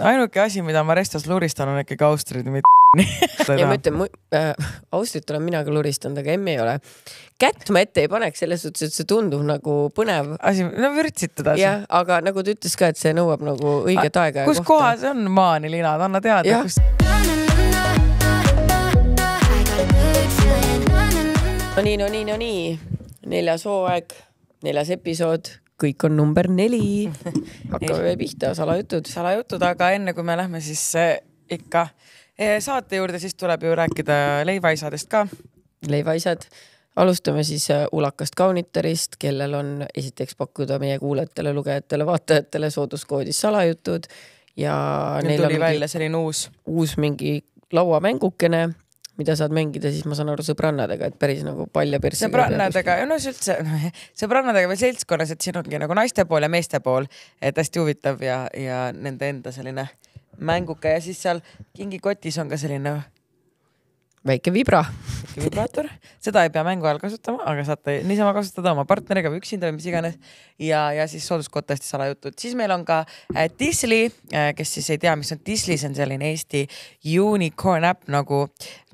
ainuke asi, mida ma Restos luristan, on ikkagi austrid, mitte ja ma ütlen, äh, austrit olen mina ka luristanud, aga emmi ei ole. kätt ma ette ei paneks, selles suhtes, et see tundub nagu põnev. asi, no vürtsid teda. jah, aga nagu ta ütles ka, et see nõuab nagu õiget A, aega. kus kohas on maani linad, anna teada. Kus... no nii, no nii, no nii, neljas hooaeg, neljas episood kõik on number neli. hakkame pihta, salajutud. salajutud, aga enne kui me lähme siis eh, ikka eh, saate juurde, siis tuleb ju rääkida leivaisadest ka. leivaisad, alustame siis eh, ulakast kaunitarist, kellel on esiteks pakkuda meie kuulajatele, lugejatele, vaatajatele sooduskoodis salajutud ja. nüüd tuli mingi, välja selline uus. uus mingi lauamängukene mida saad mängida, siis ma saan aru sõbrannadega, et päris nagu palja persse. sõbrannadega, no üldse noh, sõbrannadega või seltskonnas, et siin ongi nagu naiste pool ja meeste pool, et hästi huvitav ja, ja nende enda selline mänguke ja siis seal kingikotis on ka selline väike vibra. väike vibraator, seda ei pea mängu ajal kasutama, aga saate niisama kasutada oma partneriga või üksinda või mis iganes. ja, ja siis sooduskottest salajutud, siis meil on ka äh, Disli äh,, kes siis ei tea, mis on Disli, see on selline Eesti unicorn äpp nagu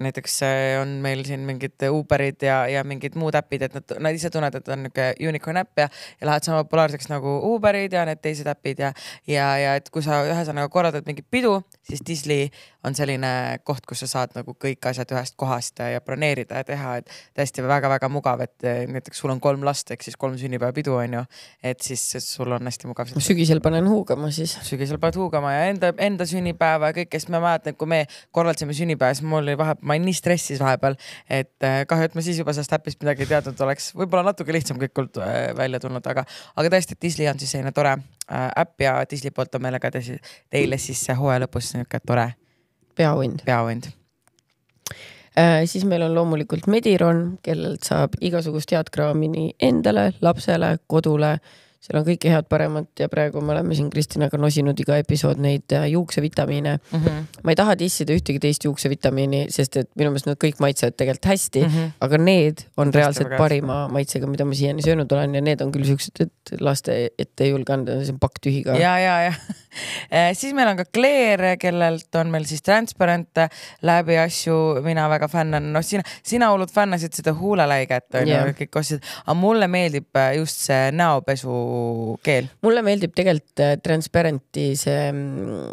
näiteks äh, on meil siin mingid Uberid ja, ja mingid muud äpid, et nad, nad ise tunnevad, et on niuke unicorn äpp ja, ja lähed sama populaarseks nagu Uberid ja need teised äpid ja, ja, ja et kui sa ühesõnaga korraldad mingit pidu, siis Disli on selline koht, kus sa saad nagu kõik asjad ühest kohast ja broneerida ja teha, et tõesti väga-väga mugav, et eh, näiteks sul on kolm last, ehk siis kolm sünnipäevapidu on ju, et siis sul on hästi mugav. sügisel panen huugama siis. sügisel paned huugama ja enda, enda sünnipäeva ja kõik, kes ma mäletan, kui me korraldasime sünnipäeva, siis mul oli vahepeal, ma olin nii stressis vahepeal, et eh, kahju, et ma siis juba sellest äpist midagi ei teadnud oleks, võib-olla natuke lihtsam kõik eh, välja tulnud, aga, aga tõesti, et Disney on siis selline tore äh, äpp ja Disney poolt on meile ka teile siis hooaja lõpus niisugune tore peaund. peaund äh, siis meil on loomulikult Mediron, kellelt saab igasugust head kraami nii endale, lapsele, kodule seal on kõike head-paremat ja praegu me oleme siin Kristinaga nosinud iga episood neid äh, juuksevitamiine mm. -hmm. ma ei taha dissida ühtegi teist juuksevitamiini, sest et minu meelest nad kõik maitsevad tegelikult hästi mm, -hmm. aga need on reaalselt parima maitsega, mida ma siiani söönud olen ja need on küll siuksed, et laste ette ei julge anda, see on pakk tühi ka. ja, ja, ja äh, siis meil on ka Claire, kellelt on meil siis Transparent läbi asju, mina väga fännan, noh, sina, sina hullult fännasid seda huuleläiget, onju, kõik ostsid, aga mulle meeldib äh, just see näopesu keel. mulle meeldib tegelikult äh, Transparenti see mm,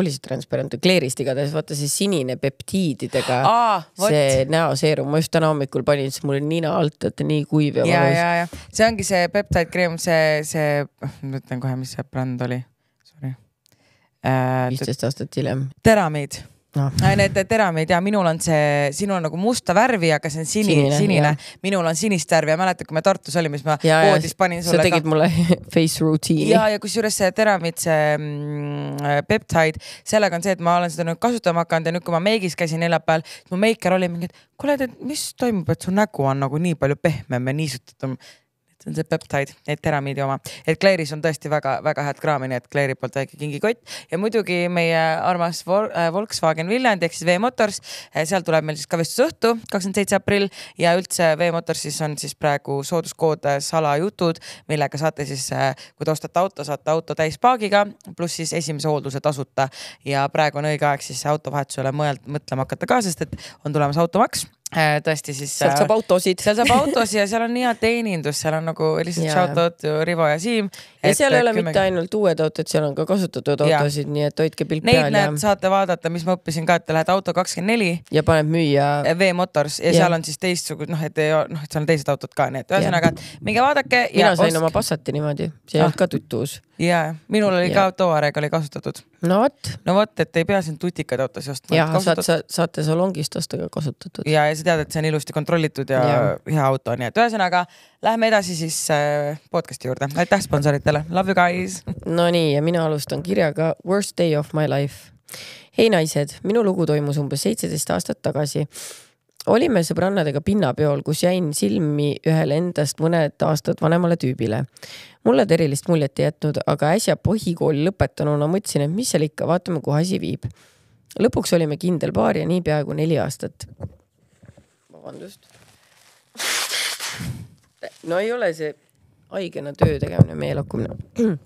oli see transparent, Clearist igatahes, vaata see sinine peptiididega Aa, võt. see näoseerum, ma just täna hommikul panin, siis mul oli nina alt, et nii kuiv ja, ja valus. see ongi see peptide kreem, see, see, ah, ma ütlen kohe, mis see bränd oli, sorry äh,. viisteist aastat hiljem. Teramid no.. Need teramid ja minul on see, sinul on nagu musta värvi, aga see on sini, sinine, sinine., minul on sinist värvi ja mäletad, kui me Tartus olime, siis ma ja, voodis panin sulle. sa tegid ka... mulle face routine'i. ja, ja kusjuures see teramid, see mm, peptide, sellega on see, et ma olen seda nüüd kasutama hakanud ja nüüd, kui ma meigis käisin neljapäeval, siis mu meiker oli mingi, et kuule, et mis toimub, et su nägu on nagu nii palju pehmem ja niisutatum see on see peptide, need teramiidi oma, et Claire'is on tõesti väga-väga head kraami, nii et Claire'i poolt väike kingikott ja muidugi meie armas Vol äh, Volkswagen Viljandi ehk siis V-Motors, äh, seal tuleb meil siis ka vestlusõhtu, kakskümmend seitse aprill ja üldse V-Motorsis on siis praegu sooduskood äh, salajutud, millega saate siis, kui te ostate auto, saate auto täispaagiga, pluss siis esimese hoolduse tasuta ja praegu on õige aeg siis autovahetusele mõelda, mõtlema hakata ka, sest et on tulemas automaks Äh, tõesti siis. sealt äh, saab autosid. seal saab autosid ja seal on hea teenindus, seal on nagu lihtsalt shout out Rivo ja Siim. ja seal ei ole kümme... mitte ainult uued autod, seal on ka kasutatud autosid, nii et hoidke pilk Neid peal. Neid näed, saate vaadata, mis ma õppisin ka, et te lähete auto kakskümmend neli. ja paneb müüja. Eh, V-Motors ja, ja seal on siis teistsugune, noh, et noh, et seal on teised autod ka, nii et ühesõnaga, et minge vaadake. mina sain osk... oma Passati niimoodi, see ei ah. olnud ka tuttuus. ja, minul oli ja. ka Touareg oli kasutatud no vot. no vot, et ei pea siin tutikaid autosid ostma. jah, saad, sa saate salongist osta ka kasutatud. ja, ja sa tead, et see on ilusti kontrollitud ja, ja. hea auto, nii et ühesõnaga lähme edasi siis äh, podcast'i juurde. aitäh sponsoritele, love you guys. Nonii, ja mina alustan kirjaga Worst day of my life. hei naised, minu lugu toimus umbes seitseteist aastat tagasi olime sõbrannadega pinnapeol, kus jäin silmi ühele endast mõned aastad vanemale tüübile. mulle ta erilist muljet ei jätnud, aga äsja põhikooli lõpetanuna mõtlesin, et mis seal ikka, vaatame, kuhu asi viib. lõpuks olime kindel paar ja nii peaaegu neli aastat. vabandust. no ei ole see haigena töö tegemine meelakkumine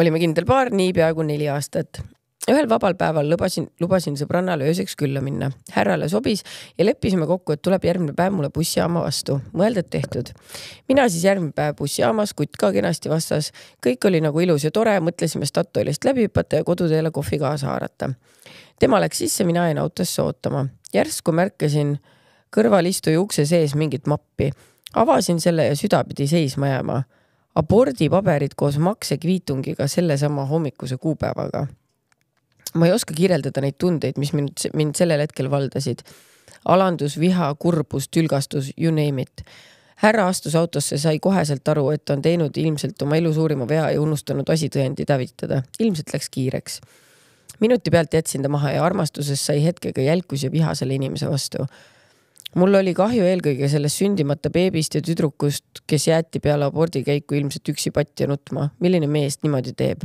olime kindel paar nii peaaegu neli aastat ühel vabal päeval lubasin, lubasin sõbrannale ööseks külla minna. härrale sobis ja leppisime kokku, et tuleb järgmine päev mulle bussijaama vastu. mõeldud tehtud. mina siis järgmine päev bussijaamas, kutt ka kenasti vastas. kõik oli nagu ilus ja tore, mõtlesime Statoilist läbi hüpata ja koduteele kohvi kaasa haarata. tema läks sisse, mina jäin autosse ootama. järsku märkasin kõrvalistuja ukse sees mingit mappi. avasin selle ja süda pidi seisma jääma abordipaberid koos maksekviitungiga sellesama hommikuse kuupäevaga ma ei oska kirjeldada neid tundeid, mis mind, mind sellel hetkel valdasid. alandus, viha, kurbus, tülgastus, you name it. härra astus autosse, sai koheselt aru, et on teinud ilmselt oma elu suurima vea ja unustanud asitõendi hävitada. ilmselt läks kiireks. minuti pealt jätsin ta maha ja armastuses sai hetkega jälkus ja viha selle inimese vastu mul oli kahju eelkõige sellest sündimata beebist ja tüdrukust, kes jäeti peale abordi käiku ilmselt üksi patja nutma. milline mees niimoodi teeb?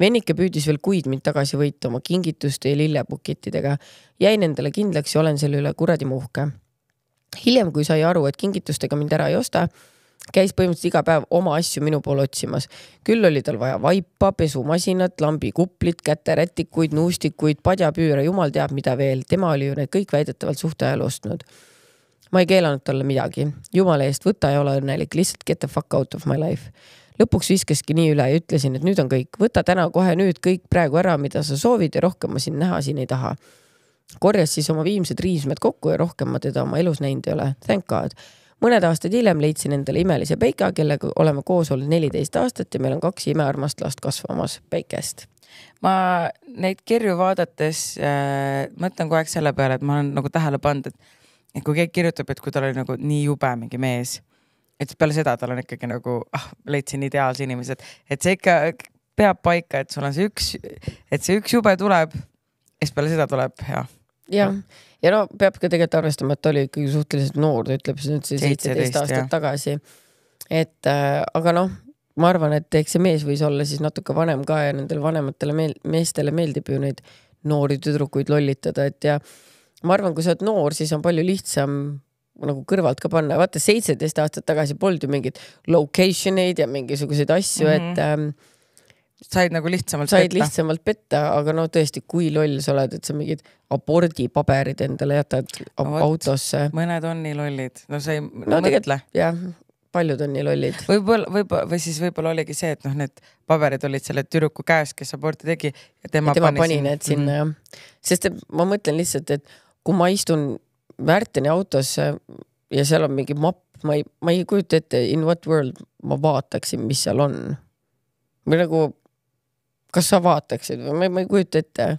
vennike püüdis veel kuid mind tagasi võita oma kingituste ja lillebukettidega. jäin endale kindlaks ja olen selle üle kuradi uhke. hiljem, kui sai aru, et kingitustega mind ära ei osta, käis põhimõtteliselt iga päev oma asju minu poole otsimas. küll oli tal vaja vaipa, pesumasinat, lambikuplit, käterätikuid, nuustikuid, padjapüüre, jumal teab mida veel. tema oli ju need kõik väidetavalt suhteajal ostnud. ma ei keelanud talle midagi. jumala eest, võta ja ole õnnelik, lihtsalt get the fuck out of my life lõpuks viskaski nii üle ja ütlesin, et nüüd on kõik, võta täna kohe nüüd kõik praegu ära, mida sa soovid ja rohkem ma sind näha siin ei taha. korjas siis oma viimsed riismed kokku ja rohkem ma teda oma elus näinud ei ole, thank god. mõned aastad hiljem leidsin endale imelise Peika, kellega oleme koos olnud neliteist aastat ja meil on kaks imearmast last kasvamas, Peikest ma neid kirju vaadates äh, mõtlen kogu aeg selle peale, et ma olen nagu tähele pannud, et et kui keegi kirjutab, et kui tal oli nagu nii jube mingi mees mm, et siis peale seda tal on ikkagi nagu, ah, leidsin ideaalse inimese, et, et see ikka peab paika, et sul on see üks, et see üks jube tuleb ja siis peale seda tuleb hea. jah, ja no peab ka tegelikult arvestama, et ta oli ikkagi suhteliselt noor, ta ütleb nüüd see seitseteist aastat jah. tagasi. et äh, aga noh, ma arvan, et eks see mees võis olla siis natuke vanem ka ja nendele vanematele meel-, meestele meeldib ju neid noori tüdrukuid lollitada, et ja ma arvan, kui sa oled noor, siis on palju lihtsam nagu kõrvalt ka panna, vaata seitseteist aastat tagasi polnud ju mingeid location eid ja mingisuguseid asju mm, -hmm. et mhm. ähm, said nagu lihtsamalt said petta. lihtsamalt petta, aga no tõesti, kui loll sa oled, et sa mingid abordipaberid endale jätad no, autosse. mõned on nii lollid, no sa ei no, mõtle. jah, paljud on nii lollid võib. võib-olla, võib-olla või siis võib-olla oligi see, et noh, need paberid olid selle tüdruku käes, kes aborti tegi ja tema, ja tema pani, pani need sinna mm. jah. sest et ma mõtlen lihtsalt, et kui ma istun Märtini autosse ja seal on mingi mapp, ma ei, ma ei kujuta ette, in what world ma vaataksin, mis seal on. või nagu, kas sa vaataksid või ma, ma ei kujuta ette.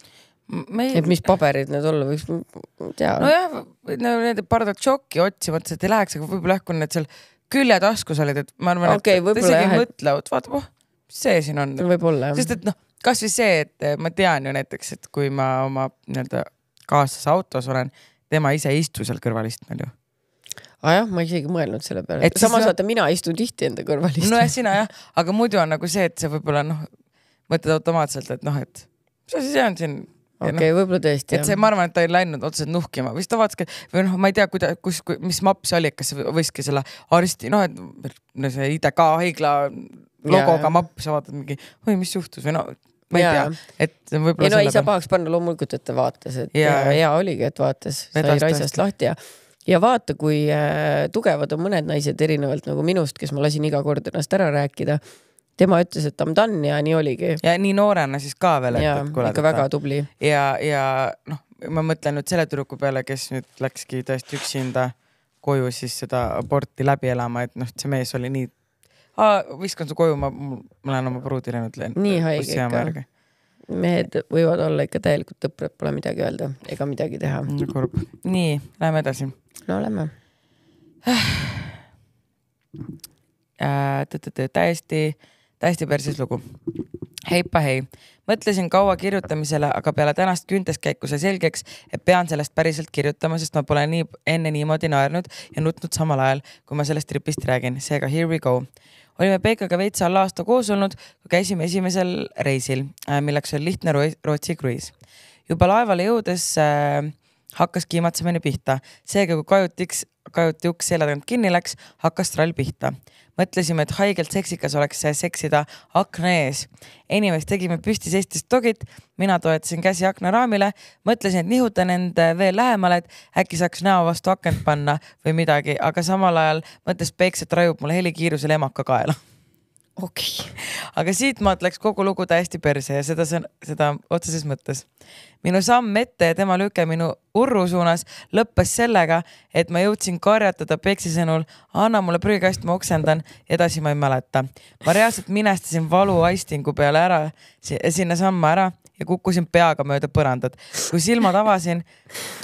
Meil... et mis paberid need olla võiks, ma ei tea. nojah, no nende Bardatšoki otsima, et ei läheks, aga võib-olla jah, kui need seal küljetaskus olid, et ma arvan okay,, et ta isegi jah, mõtlevad, vaatab, oh, mis see siin on. võib-olla jah. sest et noh, kasvõi see, et ma tean ju näiteks, et kui ma oma nii-öelda kaasas autos olen tema ise ei istu seal kõrvalistmel ju aa ah jah, ma isegi mõelnud selle peale. samas vaata sa..., mina istun tihti enda kõrval istun. nojah, sina jah, aga muidu on nagu see, et sa võib-olla noh, mõtled automaatselt, et noh, et mis asi see on siin. okei okay, no,, võib-olla tõesti. et see, ma arvan, et ta ei läinud otseselt nuhkima või siis ta vaataski või noh, ma ei tea, kuida-, kus kui,, mis mapp see oli, kas see võiski selle arsti noh, et no see IDK haigla logoga mapp, sa vaatad mingi, oi, mis juhtus või no ma ei ja. tea, et võib-olla. ei no ei saa pahaks panna loomulikult, et ta vaatas, et ja. hea oligi, et vaatas, sai raisast lahti ja, ja vaata, kui äh, tugevad on mõned naised erinevalt nagu minust, kes ma lasin iga kord ennast ära rääkida. tema ütles, et ta on done ja nii oligi. ja nii noorena siis ka veel, et, et kuule. ikka väga tubli. ja, ja noh, ma mõtlen nüüd selle tüdruku peale, kes nüüd läkski täiesti üksinda koju siis seda aborti läbi elama, et noh, see mees oli nii viskan su koju, ma, ma lähen oma pruudile nüüd leen-. nii haige ikka. mehed võivad olla ikka täielikult tõprad, pole midagi öelda ega midagi teha. Mm, kurb. nii, lähme edasi. no lähme äh,. täiesti, täiesti persis lugu heipa hei, mõtlesin kaua kirjutamisele, aga peale tänast küünteskäiku sai selgeks, et pean sellest päriselt kirjutama, sest ma pole nii enne niimoodi naernud ja nutnud samal ajal, kui ma sellest tripist räägin, seega here we go olime Peikaga veits alla aasta koos olnud, kui käisime esimesel reisil, äh, milleks oli lihtne Rootsi kruiis. juba laevale jõudes äh, hakkas kiimatsemine pihta, seega kui kajutiks kajuti uks selja tagant kinni läks, hakkas trall pihta. mõtlesime, et haigelt seksikas oleks seksida akna ees. Anyways tegime püsti seistes dogit, mina toetasin käsi aknaraamile, mõtlesin, et nihutan end veel lähemale, et äkki saaks näo vastu akent panna või midagi, aga samal ajal mõtles Peeks, et rajub mulle helikiirusel emaka kaela okei okay.. aga siit maalt läks kogu lugu täiesti perse ja seda, seda otseses mõttes. minu samm ette ja tema lüke minu urru suunas lõppes sellega, et ma jõudsin karjatada Peksi sõnul, anna mulle prügikast, ma oksendan, edasi ma ei mäleta. ma reaalselt minestasin valu aistingu peale ära, sinnasamma ära ja kukkusin peaga mööda põrandat. kui silmad avasin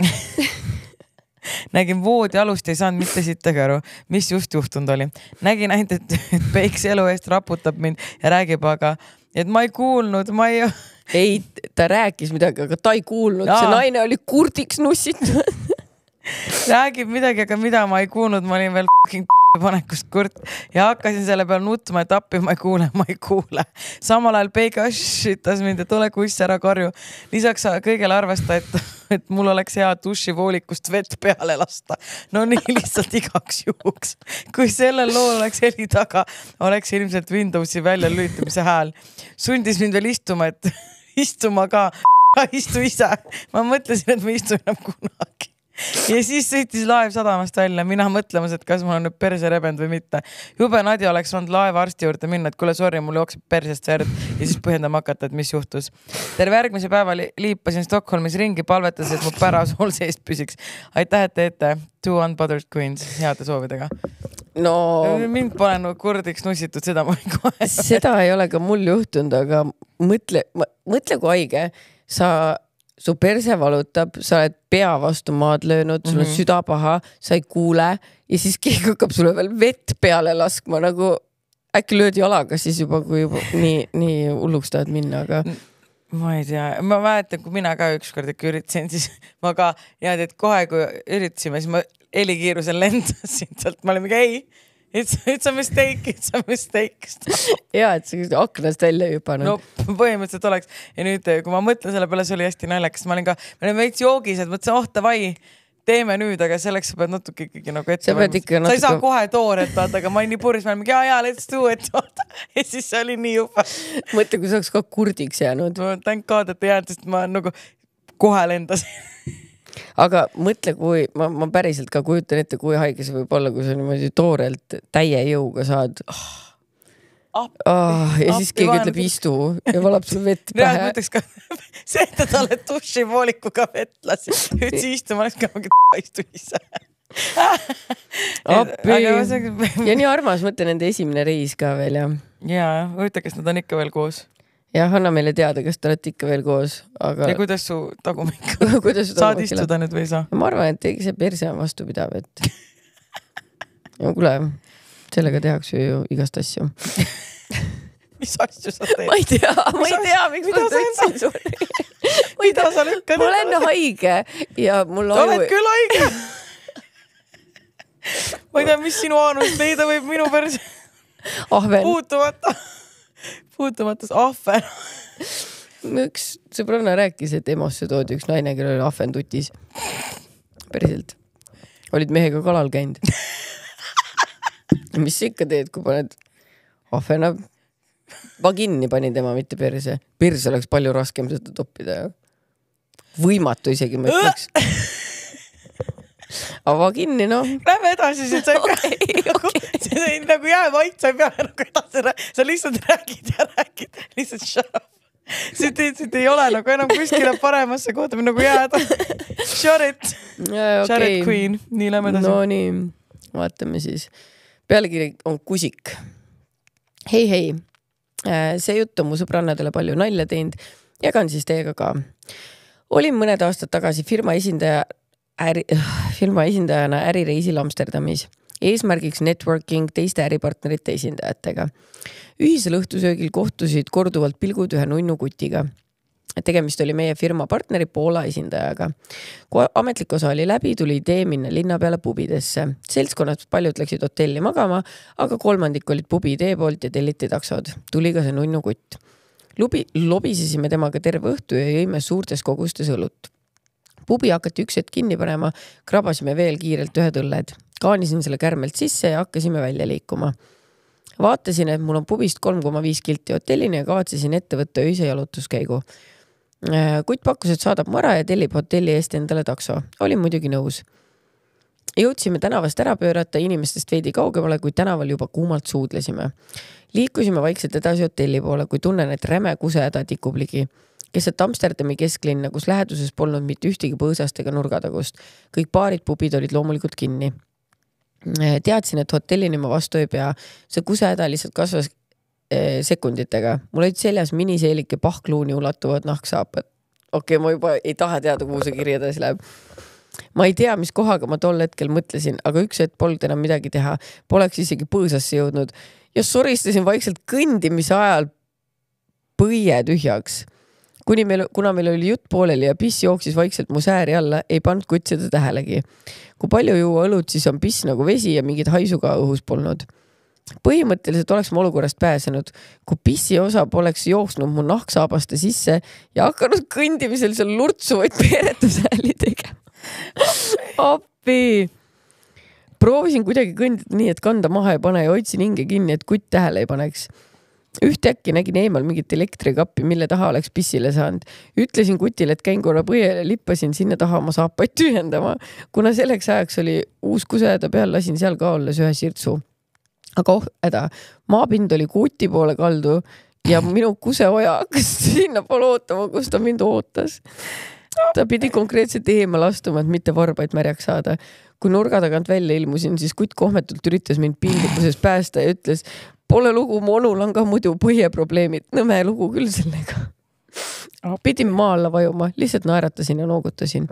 nägin voodialust, ei saanud mitte sittagi aru, mis just juhtunud oli. nägin ainult, et, et Peiks elu eest raputab mind ja räägib, aga et ma ei kuulnud, ma ei. ei, ta rääkis midagi, aga ta ei kuulnud, see naine oli kurdiks nussitud räägib midagi, aga mida ma ei kuulnud, ma olin veel panekust kurt ja hakkasin selle peal nutma, et appi ma ei kuule, ma ei kuule. samal ajal Pegash ütles mind, et ole kuss, ära karju. lisaks kõigele arvesta, et, et mul oleks hea dušivoolikust vett peale lasta. no nii lihtsalt igaks juhuks. kui sellel lool oleks heli taga, oleks ilmselt Windowsi väljalülitamise hääl. sundis mind veel istuma, et istuma ka. istu ise. ma mõtlesin, et ma ei istu enam kunagi ja siis sõitis laev sadamast välja, mina mõtlemas, et kas mul on nüüd perse rebend või mitte. jube nadi oleks olnud laevaarsti juurde minna, et kuule, sorry, mul jookseb persest verd ja siis põhjendama hakata, et mis juhtus. terve järgmise päeva li liipasin Stockholmis ringi, palvetades, et mu pärasool sees püsiks. aitäh, et teete Two Unbothered Queens heade soovidega. no mind pole nagu kurdiks nussitud, seda ma võin kohe. seda ei ole ka mul juhtunud, aga mõtle, mõtle kui haige sa su perse valutab, sa oled pea vastu maad löönud, sul mm -hmm. on mhm. süda paha, sa ei kuule ja siis keegi hakkab sulle veel vett peale laskma nagu äkki lööd jalaga siis juba, kui juba nii, nii hulluks tahad minna, aga ma ei tea, ma mäletan, kui mina ka ükskord ikka üritasin, siis ma ka niimoodi, et kohe, kui üritasime, siis ma helikiirusel lendasin sealt, me olime, ei, It's, it's a mistake, it's a mistake. ja, et see aknast välja ei hüpanud. no põhimõtteliselt oleks ja nüüd, eh, kui ma mõtlen selle peale, see oli hästi naljakas, ma olin ka, me olime veits joogis, et mõtlesin, oh davai teeme nüüd, aga selleks sa pead natuke ikkagi nagu ette valmistama. Natuke... sa ei saa kohe tooret vaata, aga ma olin nii purjus, me olime ja, ja let's do it vaata. ja siis see oli nii juba. mõtle, kui sa oleks ka kurdiks jäänud. Thank God, et ei jäänud, sest ma nagu kohe lendasin aga mõtle, kui ma, ma päriselt ka kujutan ette, kui haige see võib olla, kui sa niimoodi toorelt täie jõuga saad oh.. Appi, oh, ja siis keegi vaen. ütleb istu ja valab sulle vett pähe. ma ütleks ka see, et ta talle dušivoolikuga vett lasi, ütles istu, ma oleks ka mingi istu ise appi ja nii armas, mõtle nende esimene reis ka veel ja. ja, huvitav, kas nad on ikka veel koos jah, anna meile teada, kas te olete ikka veel koos, aga. ja kuidas su tagumik kuidas su saad istuda nüüd või ei saa? ma arvan, et see perse on vastupidav, et no kuule, sellega tehakse ju igast asju mis asju sa teed? ma ei tea, ma ei tea, miks ma tundsin sulle. mida sa lükkad? ma olen haige ja mul aju. oled küll haige ma ei tea, mis sinu aanust leida võib minu perse. Ah, puutumata puutumatus ahven üks sõbranna rääkis, et EMO-sse toodi üks naine, kellel oli ahven tutis. päriselt. olid mehega kalal käinud. mis sa ikka teed, kui paned ahvena, vaginni pani tema, mitte perse. perse oleks palju raskem seda toppida ju. võimatu isegi, ma ütleks ava kinni, noh. Lähme edasi siit, sa ei pea okay, okay. sa ei nagu jää vait, sa ei pea nagu edasi rääkima, sa lihtsalt räägid ja räägid, lihtsalt shut up. siit, siit ei ole nagu enam kuskile paremasse kohta nagu jääda. Shut it yeah,, okay. shut it queen, nii lähme edasi. Nonii, vaatame siis. pealkiri on Kusik. hei, hei, äh, see jutt on mu sõbrannadele palju nalja teinud, jagan siis teiega ka olin mõned aastad tagasi firma esindaja äri, firma esindajana ärireisil Amsterdamis eesmärgiks networking teiste äripartnerite esindajatega. ühisel õhtusöögil kohtusid korduvalt pilgud ühe nunnu kutiga. tegemist oli meie firma partneri Poola esindajaga. kui ametlik osa oli läbi, tuli idee minna linna peale pubidesse. seltskonnast paljud läksid hotelli magama, aga kolmandik olid pubi idee poolt ja telliti taksod. tuli ka see nunnu kutt. Lubi, lobisesime temaga terve õhtu ja jõime suurtes kogustes õlut pubi hakati üks hetk kinni panema, krabasime veel kiirelt ühed õlled, kaanisin selle kärmelt sisse ja hakkasime välja liikuma. vaatasin, et mul on pubist kolm koma viis kilti hotellini ja kavatsesin ette võtta öise jalutuskäigu. Äh, kutt pakkus, et saadab mara ja tellib hotelli eest endale takso. olin muidugi nõus. jõudsime tänavast ära pöörata inimestest veidi kaugemale, kui tänaval juba kuumalt suudlesime. liikusime vaikselt edasi hotelli poole, kui tunnen, et räme kuseda tikub ligi keset Amsterdami kesklinna, kus läheduses polnud mitte ühtegi põõsast ega nurgatagust. kõik baarid, pubid olid loomulikult kinni. Eh, teadsin, et hotellini ma vastu ei pea, see kusehäda lihtsalt kasvas eh, sekunditega. mul olid seljas miniseelike pahkluuni ulatuvad nahksaapad. okei okay,, ma juba ei taha teada, kuhu see kiri edasi läheb ma ei tea, mis kohaga ma tol hetkel mõtlesin, aga üks hetk polnud enam midagi teha, poleks isegi põõsasse jõudnud ja soristasin vaikselt kõndimise ajal põie tühjaks kuni meil, kuna meil oli jutt pooleli ja piss jooksis vaikselt mu sääri alla, ei pannud kutt seda tähelegi. kui palju juua õlut, siis on piss nagu vesi ja mingit haisu ka õhus polnud. põhimõtteliselt oleks ma olukorrast pääsenud, kui pissi osa poleks jooksnud mu nahksaabaste sisse ja hakanud kõndimisel seal lurtsuvaid peeretushääli tegema appi proovisin kuidagi kõndida nii, et kanda maha ei pane ja hoidsin hinge kinni, et kutt tähele ei paneks ühtäkki nägin eemal mingit elektrikappi, mille taha oleks pissile saanud. ütlesin kutile, et käin korra põhjale, lippasin sinna taha oma saapaid tühjendama. kuna selleks ajaks oli uus kuseda peal, lasin seal ka olles ühe sirtsu. aga oh häda, maapind oli kuti poole kaldu ja minu kuseoja hakkas sinnapoole ootama, kus ta mind ootas ta pidi konkreetselt eemale astuma, et mitte varbaid märjaks saada. kui nurga tagant välja ilmusin, siis kutt kohmetult üritas mind piinlikkuses päästa ja ütles, pole lugu, mu onul on ka muidu põieprobleemid, nõme lugu küll sellega. pidin maa alla vajuma, lihtsalt naeratasin ja noogutasin.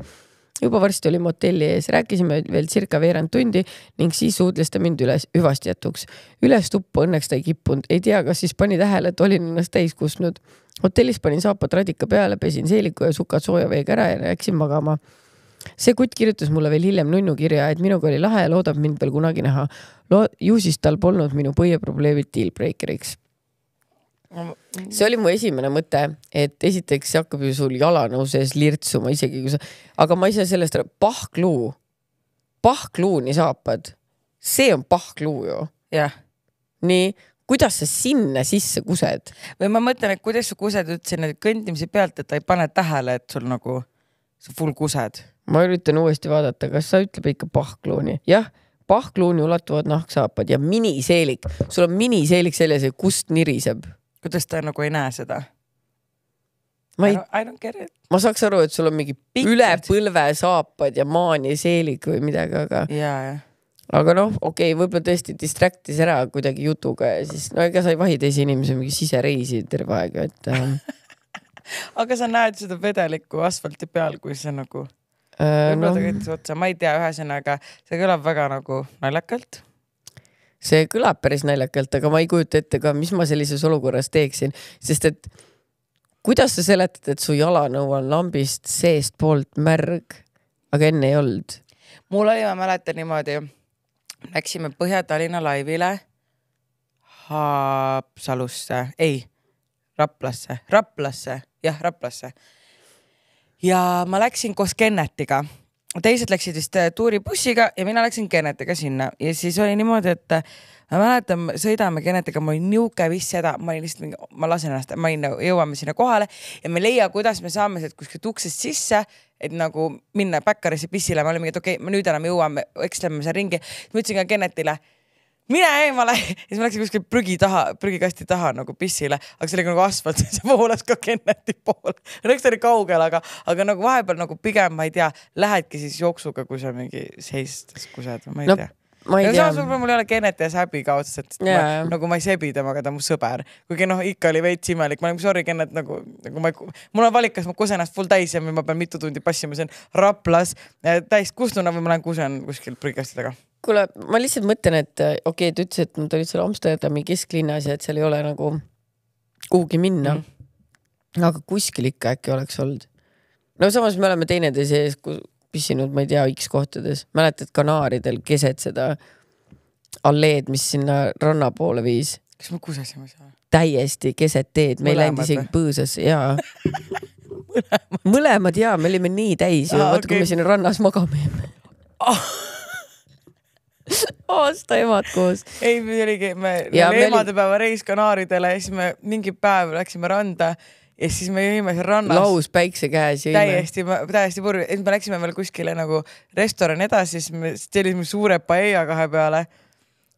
juba varsti olime hotelli ees, rääkisime veel circa veerand tundi ning siis suudles ta mind üles, hüvastijätuks. üles tuppa õnneks ta ei kippunud, ei tea, kas siis pani tähele, et olin ennast täis kustnud. hotellis panin saapad radika peale, pesin seeliku ja sukad sooja veega ära ja läksin magama see kutt kirjutas mulle veel hiljem nunnu kirja, et minuga oli lahe ja loodab mind veel kunagi näha. Lo-, ju siis tal polnud minu põieprobleemid dealbreakeriks. see oli mu esimene mõte, et esiteks hakkab ju sul jalanõu sees lirtsuma, isegi kui sa, aga ma ei saa sellest aru, pahkluu, pahkluuni saapad, see on pahkluu ju. jah. nii kuidas sa sinna sisse kused? või ma mõtlen, et kuidas sa kused üldse nüüd kõndimise pealt, et ta ei pane tähele, et sul nagu, sa full kused ma üritan uuesti vaadata, kas sa ütled ikka pahkluuni, jah, pahkluuni ulatuvad nahksaapad ja miniseelik, sul on miniseelik seljas ja kust niriseb? kuidas ta nagu ei näe seda? ma ei, ma saaks aru, et sul on mingi Pikkid. üle põlve saapad ja maani seelik või midagi, aga yeah.. aga noh, okei okay,, võib-olla tõesti distract'is ära kuidagi jutuga ja siis, no ega sa ei vahi teisi inimesi mingi sisereisi terve aeg, et ähm. aga sa näed seda vedelikku asfalti peal, kui see nagu võib-olla ta noh. küttis otsa, ma ei tea, ühesõnaga see kõlab väga nagu naljakalt see kõlab päris naljakalt, aga ma ei kujuta ette ka, mis ma sellises olukorras teeksin, sest et kuidas sa seletad, et su jalanõu on lambist seestpoolt märg, aga enne ei olnud? mul oli, ma mäletan niimoodi, läksime Põhja-Tallinna laivile Haapsalusse, ei, Raplasse, Raplasse, jah, Raplasse ja ma läksin koos Kennetiga teised läksid vist äh, tuuribussiga ja mina läksin Kenetiga sinna ja siis oli niimoodi, et äh, ma mäletan, sõidame Kenetiga, ma olin nihuke vist seda, ma olin lihtsalt mingi, ma lasen ennast, ma olin, nagu, jõuame sinna kohale ja me ei leia, kuidas me saame sealt kuskilt uksest sisse, et nagu minna Päkkarisse pissile, me olime, et okei okay,, nüüd enam jõuame, eksleme seal ringi. ma ütlesin ka Kenetile mine eemale ja siis ma läksin kuskil prügi taha, prügikasti taha nagu pissile, aga see oli nagu asfalt, see voolas ka Kenneti poole. Õnneks ta oli kaugel, aga, aga nagu vahepeal nagu pigem ma ei tea, lähedki siis jooksuga, kui sa mingi seistes kused või ma ei no. tea ma ei ja tea. samas võib-olla mul ei ole Kennet ees häbi ka otseselt, sest yeah. ma, nagu ma ei sebi temaga, ta on mu sõber. kuigi noh, ikka oli veits imelik, ma olin sorry Kennet nagu, nagu ma ei, mul on valik, kas ma kusen ennast full täis ja ma pean mitu tundi passima, see on Raplas äh, täis kustuna või ma lähen kusen kuskil prügikasti taga kuule, ma lihtsalt mõtlen, et äh, okei okay,, ta ütles, et nad olid seal Amsterdami kesklinnas ja et seal ei ole nagu kuhugi minna mm.. aga kuskil ikka äkki oleks olnud. no samas me oleme teineteise ees pissinud, ma ei tea, X kohtades, mäletad Kanaaridel keset seda alleed, mis sinna ranna poole viis? kas me kusesime seal? täiesti keset teed, me ei läinud isegi põõsasse jaa mõlemad, mõlemad jaa, me olime nii täis ju ah,, vaata okay. kui me siin rannas magame ah aasta emad koos. ei, meil oligi, me oli emadepäeva oli... reis Kanaaridele ja siis me mingi päev läksime randa ja siis me jõime seal rannas. laus päikse käes jõime. täiesti, täiesti purju, et me läksime veel kuskile nagu restorani edasi, siis me tellisime suure paella kahe peale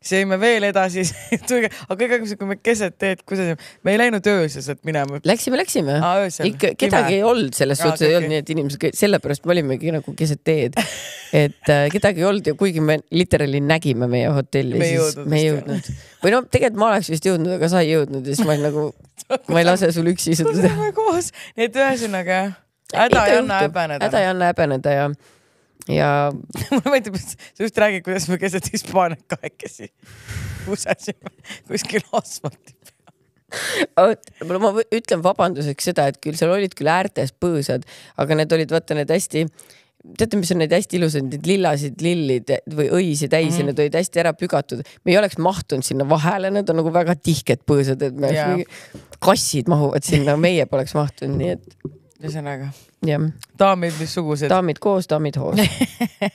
siis jäime veel edasi, tulge, aga kõik hakkasid, kui me keset teed, kuidas, me ei läinud öösel minema. Läksime, läksime ah,. ikka kedagi Kime. ei olnud, selles ja, suhtes ei olnud nii, et inimesed, sellepärast me olimegi nagu keset teed. et äh, kedagi ei olnud ja kuigi me literaali nägime meie hotelli, siis jõudnud, me ei jõudnud. või no tegelikult ma oleks vist jõudnud, aga sa ei jõudnud ja siis ma olin nagu, ma ei lase sul üksi seda teha. koos, nii et ühesõnaga häda ei anna häbeneda. häda ei anna häbeneda ja ja mulle meeldib, et sa just räägid, kuidas me keset Hispaaniat kahekesi usasime kuskil asfalti peal. ma ütlen vabanduseks seda, et küll seal olid küll äärtes põõsad, aga need olid vaata need hästi teate, mis on need hästi ilusad, need lillasid lillid või õisi täis mm. ja mhm. need olid hästi ära pügatud. me ei oleks mahtunud sinna vahele, need on nagu väga tihked põõsad, et me yeah. kassid mahuvad sinna, meie poleks mahtunud, nii et ühesõnaga. daamid missugused? daamid koos, daamid hoos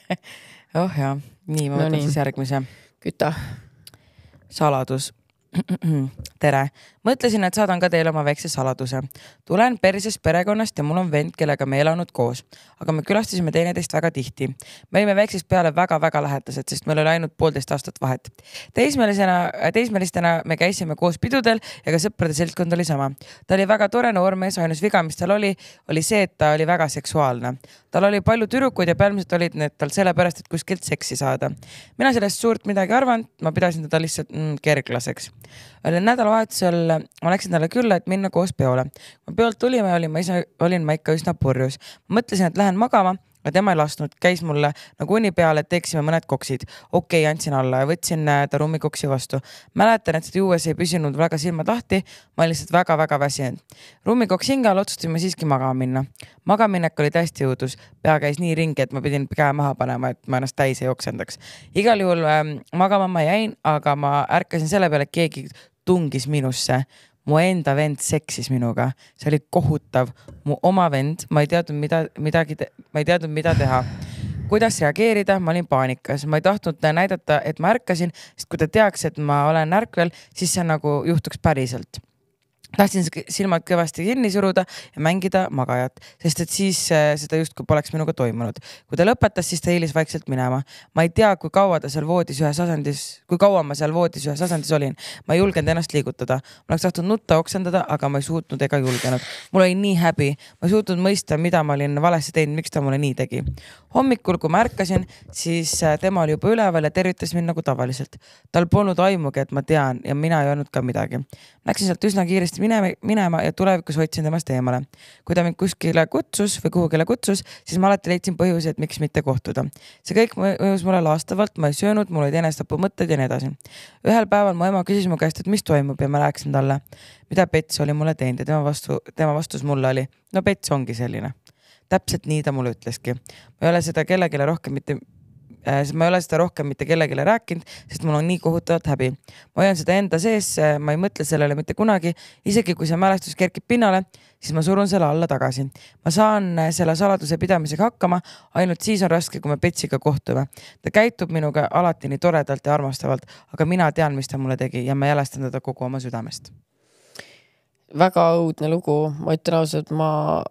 oh jaa, nii, ma no võtan nii. siis järgmise. küta. saladus tere, mõtlesin, et saadan ka teile oma väikse saladuse. tulen persest perekonnast ja mul on vend, kellega me elanud koos, aga me külastasime teineteist väga tihti. me olime väiksest peale väga-väga lähedased, sest meil oli ainult poolteist aastat vahet. teismelisena, äh, teismelistena me käisime koos pidudel ja ka sõprade seltskond oli sama. ta oli väga tore noor mees, ainus viga, mis tal oli, oli see, et ta oli väga seksuaalne. tal oli palju tüdrukuid ja peamiselt olid need tal sellepärast, et kuskilt seksi saada. mina sellest suurt midagi ei arvanud, ma pidasin teda lihtsalt mm, kerglaseks nädalavahetusel ma läksin talle külla, et minna koos peole. kui me peolt tulime, olin ma ise, olin ma ikka üsna purjus. mõtlesin, et lähen magama aga tema ei lasknud, käis mulle nagunii peale, et teeksime mõned koksid. okei okay,, andsin alla ja võtsin äh, Tarumi koksi vastu. mäletan, et seda juues ei püsinud väga silmad lahti, ma olin lihtsalt väga-väga väsinud. ruumikoks hinge all otsustasime siiski magama minna. magaminek oli täiesti õudus, pea käis nii ringi, et ma pidin käe maha panema, et ma ennast täis ei oksendaks. igal juhul äh, magama ma jäin, aga ma ärkasin selle peale, et keegi tungis minusse mu enda vend seksis minuga, see oli kohutav. mu oma vend, ma ei teadnud, mida, midagi, ma ei teadnud, mida teha kuidas reageerida, ma olin paanikas, ma ei tahtnud näidata, et ma ärkasin, sest kui ta teaks, et ma olen ärkvel, siis see nagu juhtuks päriselt tahtsin silmad kõvasti kinni suruda ja mängida magajat, sest et siis äh, seda justkui poleks minuga toimunud. kui ta lõpetas, siis ta hiilis vaikselt minema. ma ei tea, kui kaua ta seal voodis ühes asendis, kui kaua ma seal voodis ühes asendis olin. ma ei julgenud ennast liigutada. ma oleks tahtnud nutta, oksendada, aga ma ei suutnud ega julgenud. mul oli nii häbi. ma ei suutnud mõista, mida ma olin valesti teinud, miks ta mulle nii tegi. hommikul, kui ma ärkasin, siis äh, tema oli juba üleval ja tervitas mind nagu tavaliselt. tal polnud aimugi, et ma tean ja mina ei öelnud ka midagi. Läksin sealt üsna kiiresti Tallinnast minema, minema ja tulevikus hoidsin temast eemale. kui ta mind kuskile kutsus või kuhugile kutsus, siis ma alati leidsin põhjuseid, miks mitte kohtuda. see kõik mõjus mulle laastavalt, ma ei söönud, mul olid enesetapumõtted ja nii edasi. ühel päeval mu ema küsis mu käest, et mis toimub ja ma rääkisin talle, mida Pets oli mulle teinud ja tema vastu, tema vastus mulle oli, no Pets ongi selline täpselt nii ta mulle ütleski. ma ei ole seda kellelegi rohkem mitte Äh, siis ma ei ole seda rohkem mitte kellelegi rääkinud, sest mul on nii kohutavalt häbi. ma hoian seda enda sees, äh, ma ei mõtle sellele mitte kunagi, isegi kui see mälestus kerkib pinnale, siis ma surun selle alla tagasi. ma saan äh, selle saladuse pidamisega hakkama, ainult siis on raske, kui me Petsiga kohtume. ta käitub minuga alati nii toredalt ja armastavalt, aga mina tean, mis ta mulle tegi ja ma jälestan teda kogu oma südamest. väga õudne lugu, ma ütlen ausalt, ma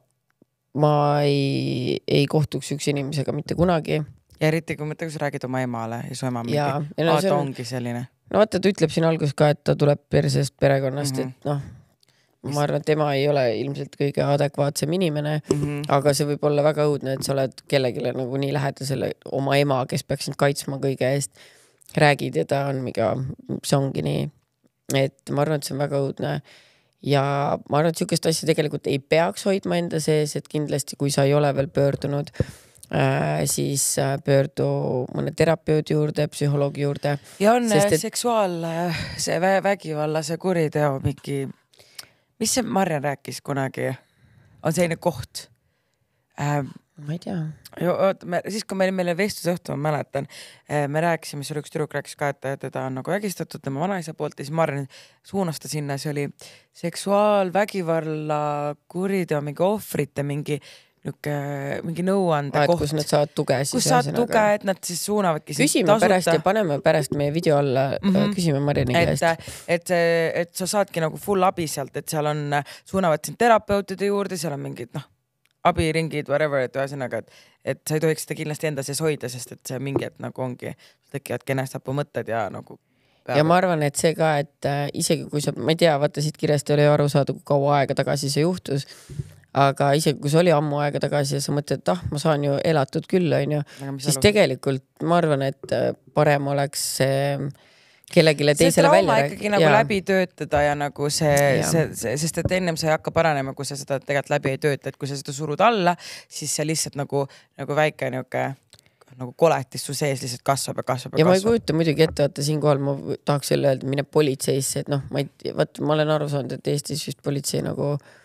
ma ei, ei kohtuks sihukese inimesega mitte kunagi ja eriti, kui mõtle, kui sa räägid oma emale ja su ema mingi, aa no, ta on... ongi selline. no vaata, ta ütleb siin alguses ka, et ta tuleb persest perekonnast mm, -hmm. et mhm. noh ma arvan, et ema ei ole ilmselt kõige adekvaatsem inimene mm, -hmm. aga see võib olla väga õudne, et sa oled kellelegi nagu nii lähedasele oma ema, kes peaks sind kaitsma kõige eest, räägid ja ta on mingi, see ongi nii. et ma arvan, et see on väga õudne. ja ma arvan, et sihukest asja tegelikult ei peaks hoidma enda sees, et kindlasti, kui sa ei ole veel pöördunud Äh, siis äh, pöördu mõne terapeudi juurde, psühholoogi juurde. ja on sest, äh, et... seksuaal, see vä vägivalla, see kuriteo mingi, mis see Marjan rääkis kunagi, on selline koht ähm,. ma ei tea. oota, me siis, kui meil, meil oli vestlusõhtu, ma mäletan, me rääkisime, seal üks tüdruk rääkis ka, et teda on nagu vägistatud tema vanaisa poolt ja siis Marjan suunas ta sinna, see oli seksuaalvägivalla kuriteo mingi ohvrite mingi äh, niuke mingi nõuandekoht. Ah, kus nad saavad tuge siis. kus saad tuge, et nad siis suunavadki. küsime tasuta. pärast ja paneme pärast meie video alla mm, -hmm. küsime Marini käest. et, et, et sa saadki nagu full abi sealt, et seal on, suunavad sind terapeutide juurde, seal on mingid noh, abiringid, whatever, et ühesõnaga, et, et sa ei tohiks seda kindlasti enda sees hoida, sest et see mingi hetk nagu ongi, tekivad kenesapu mõtted ja nagu ja ma arvan, et see ka, et äh, isegi kui sa, ma ei tea, vaata siit kirjast ei ole ju aru saada, kui kaua aega tagasi see juhtus aga isegi kui see oli ammu aega tagasi ja sa mõtled, et ah, ma saan ju elatud küll, onju, siis arus? tegelikult ma arvan, et äh, parem oleks see kellelegi teisele välja rääkida. ikkagi nagu ja. läbi töötada ja nagu see, see, see, sest et ennem sa ei hakka paranema, kui sa seda tegelikult läbi ei tööta, et kui sa seda surud alla, siis see lihtsalt nagu, nagu väike niuke nagu koletis su sees lihtsalt kasvab ja kasvab ja, ja kasvab. ja ma ei kujuta muidugi ette, vaata siinkohal ma tahaks jälle öelda, mine politseisse, et noh, ma ei, vot ma olen aru saanud, et Eestis vist politsei nagu äh,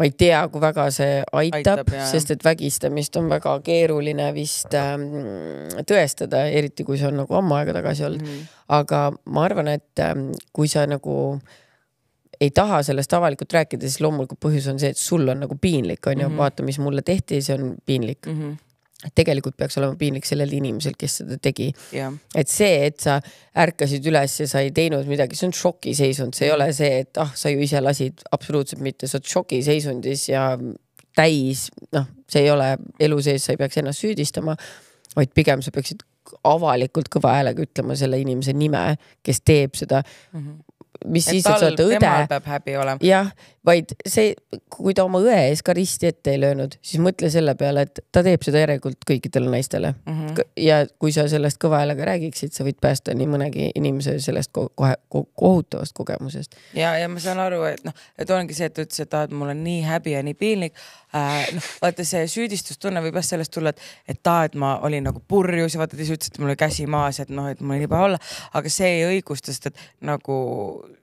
ma ei tea, kui väga see aitab, aitab, sest et vägistamist on väga keeruline vist ähm, tõestada, eriti kui see on nagu ammu aega tagasi olnud mm. -hmm. aga ma arvan, et ähm, kui sa nagu ei taha sellest avalikult rääkida, siis loomulikult põhjus on see, et sul on nagu piinlik, onju, mhm. vaata, mis mulle tehti, see on piinlik mm. -hmm tegelikult peaks olema piinlik sellel inimesel, kes seda tegi. et see, et sa ärkasid üles ja sa ei teinud midagi, see on šokiseisund, see ei ole see, et ah, sa ju ise lasid, absoluutselt mitte, sa oled šokiseisundis ja täis, noh, see ei ole elu sees, sa ei peaks ennast süüdistama, vaid pigem sa peaksid avalikult kõva häälega ütlema selle inimese nime, kes teeb seda mm. -hmm mis et siis, et sa oled õde. peab häbi olema. jah, vaid see, kui ta oma õe ees ka risti ette ei löönud, siis mõtle selle peale, et ta teeb seda järelikult kõikidele naistele mm. -hmm. ja kui sa sellest kõva häälega räägiksid, sa võid päästa nii mõnegi inimese sellest ko kohe ko kohutavast kogemusest. ja, ja ma saan aru, et noh, et ongi see, et ta ütles, et aa, et mul on nii häbi ja nii piinlik äh,. noh, vaata see süüdistustunne võib just sellest tulla, et, et aa, et ma olin nagu purjus ja vaata ta ise ütles, et mul oli käsi maas, et noh, et mul ei liba olla, aga see ei õigusta, sest et nagu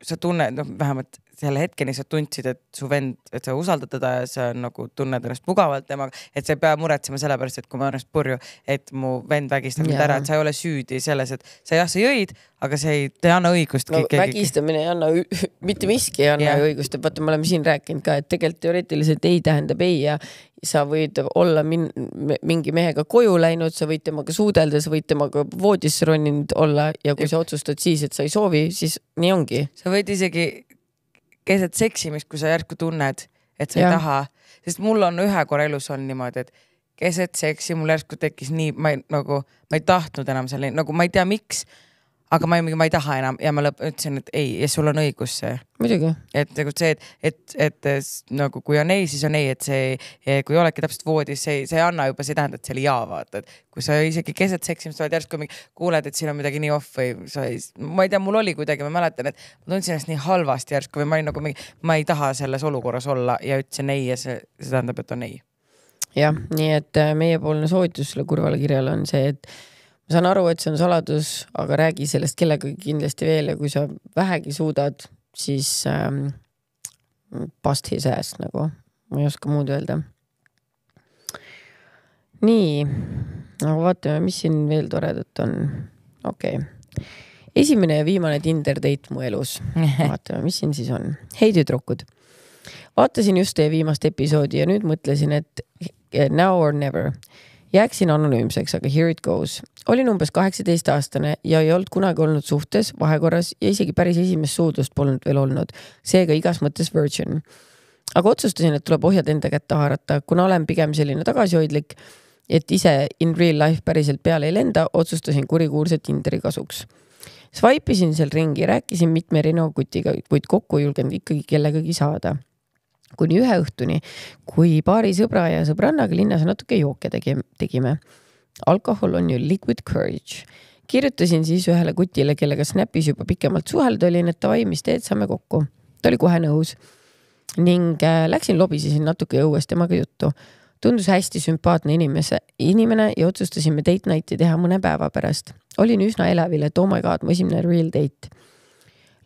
sa tunned, noh, vähemalt selle hetkeni sa tundsid, et su vend, et sa usaldad teda ja sa nagu tunned ennast mugavalt temaga, et sa ei pea muretsema selle pärast, et kui ma ennast purju, et mu vend vägistab mind ära, et sa ei ole süüdi selles, et sa jah, sa jõid, aga see ei, ei anna õigust. no keegi, vägistamine ei anna, mitte miski ei anna yeah. õigust, et vaata, me oleme siin rääkinud ka, et tegelikult teoreetiliselt ei tähendab ei ja sa võid olla min-, mingi mehega koju läinud, sa võid temaga suudelda, sa võid temaga voodisse roninud olla ja kui ja. sa otsustad siis, et sa ei soovi, siis nii ongi. sa võid isegi keset seksimist, kui sa järsku tunned, et sa ja. ei taha, sest mul on ühe korra elus olnud niimoodi, et keset seksi mul järsku tekkis nii, ma ei, nagu, ma ei tahtnud enam selle, nagu ma ei tea, miks aga ma ei, ma ei taha enam ja ma lõpp-, ütlesin, et ei, ja sul on õigus see. et nagu see, et, et, et nagu kui on ei, siis on ei, et see, kui oledki täpselt voodis, see, see ei anna juba, see ei tähenda, et see oli jaa, vaata, et kui sa isegi keset seksimist oled järsku mingi, kuuled, et siin on midagi nii off või sa ei, ma ei tea, mul oli kuidagi, ma mäletan, et ma tundsin ennast nii halvasti järsku või ma olin nagu mingi, ma ei taha selles olukorras olla ja ütlesin ei ja see, see tähendab, et on ei. jah, nii et äh, meiepoolne soovitus selle kurvale kirjale on see, et ma saan aru, et see on saladus, aga räägi sellest kellegagi kindlasti veel ja kui sa vähegi suudad, siis ähm, past his ass nagu, ma ei oska muud öelda. nii, aga vaatame, mis siin veel toredat on, okei okay. esimene ja viimane Tinder date mu elus. vaatame, mis siin siis on. hei, tüdrukud. vaatasin just teie viimast episoodi ja nüüd mõtlesin, et now or never jääksin anonüümseks, aga here it goes. olin umbes kaheksateistaastane ja ei olnud kunagi olnud suhtes, vahekorras ja isegi päris esimest suudlust polnud veel olnud, seega igas mõttes virgin. aga otsustasin, et tuleb ohjad enda kätte haarata, kuna olen pigem selline tagasihoidlik, et ise in real life päriselt peale ei lenda, otsustasin kurikuulsa Tinderi kasuks. Swipe isin seal ringi, rääkisin mitme erineva kutiga, kuid kokku ei julgenud ikkagi kellegagi saada kuni ühe õhtuni, kui paari sõbra ja sõbrannaga linnas natuke jooke tegi, tegime. alkohol on ju liquid courage. kirjutasin siis ühele kutile, kellega Snapis juba pikemalt suhelda olin, et davai, mis teed, saame kokku. ta oli kohe nõus. ning äh, läksin lobisesin natuke õues temaga juttu. tundus hästi sümpaatne inimese, inimene ja otsustasime date night'i teha mõne päeva pärast. olin üsna elevil, et oh my god, mu esimene real date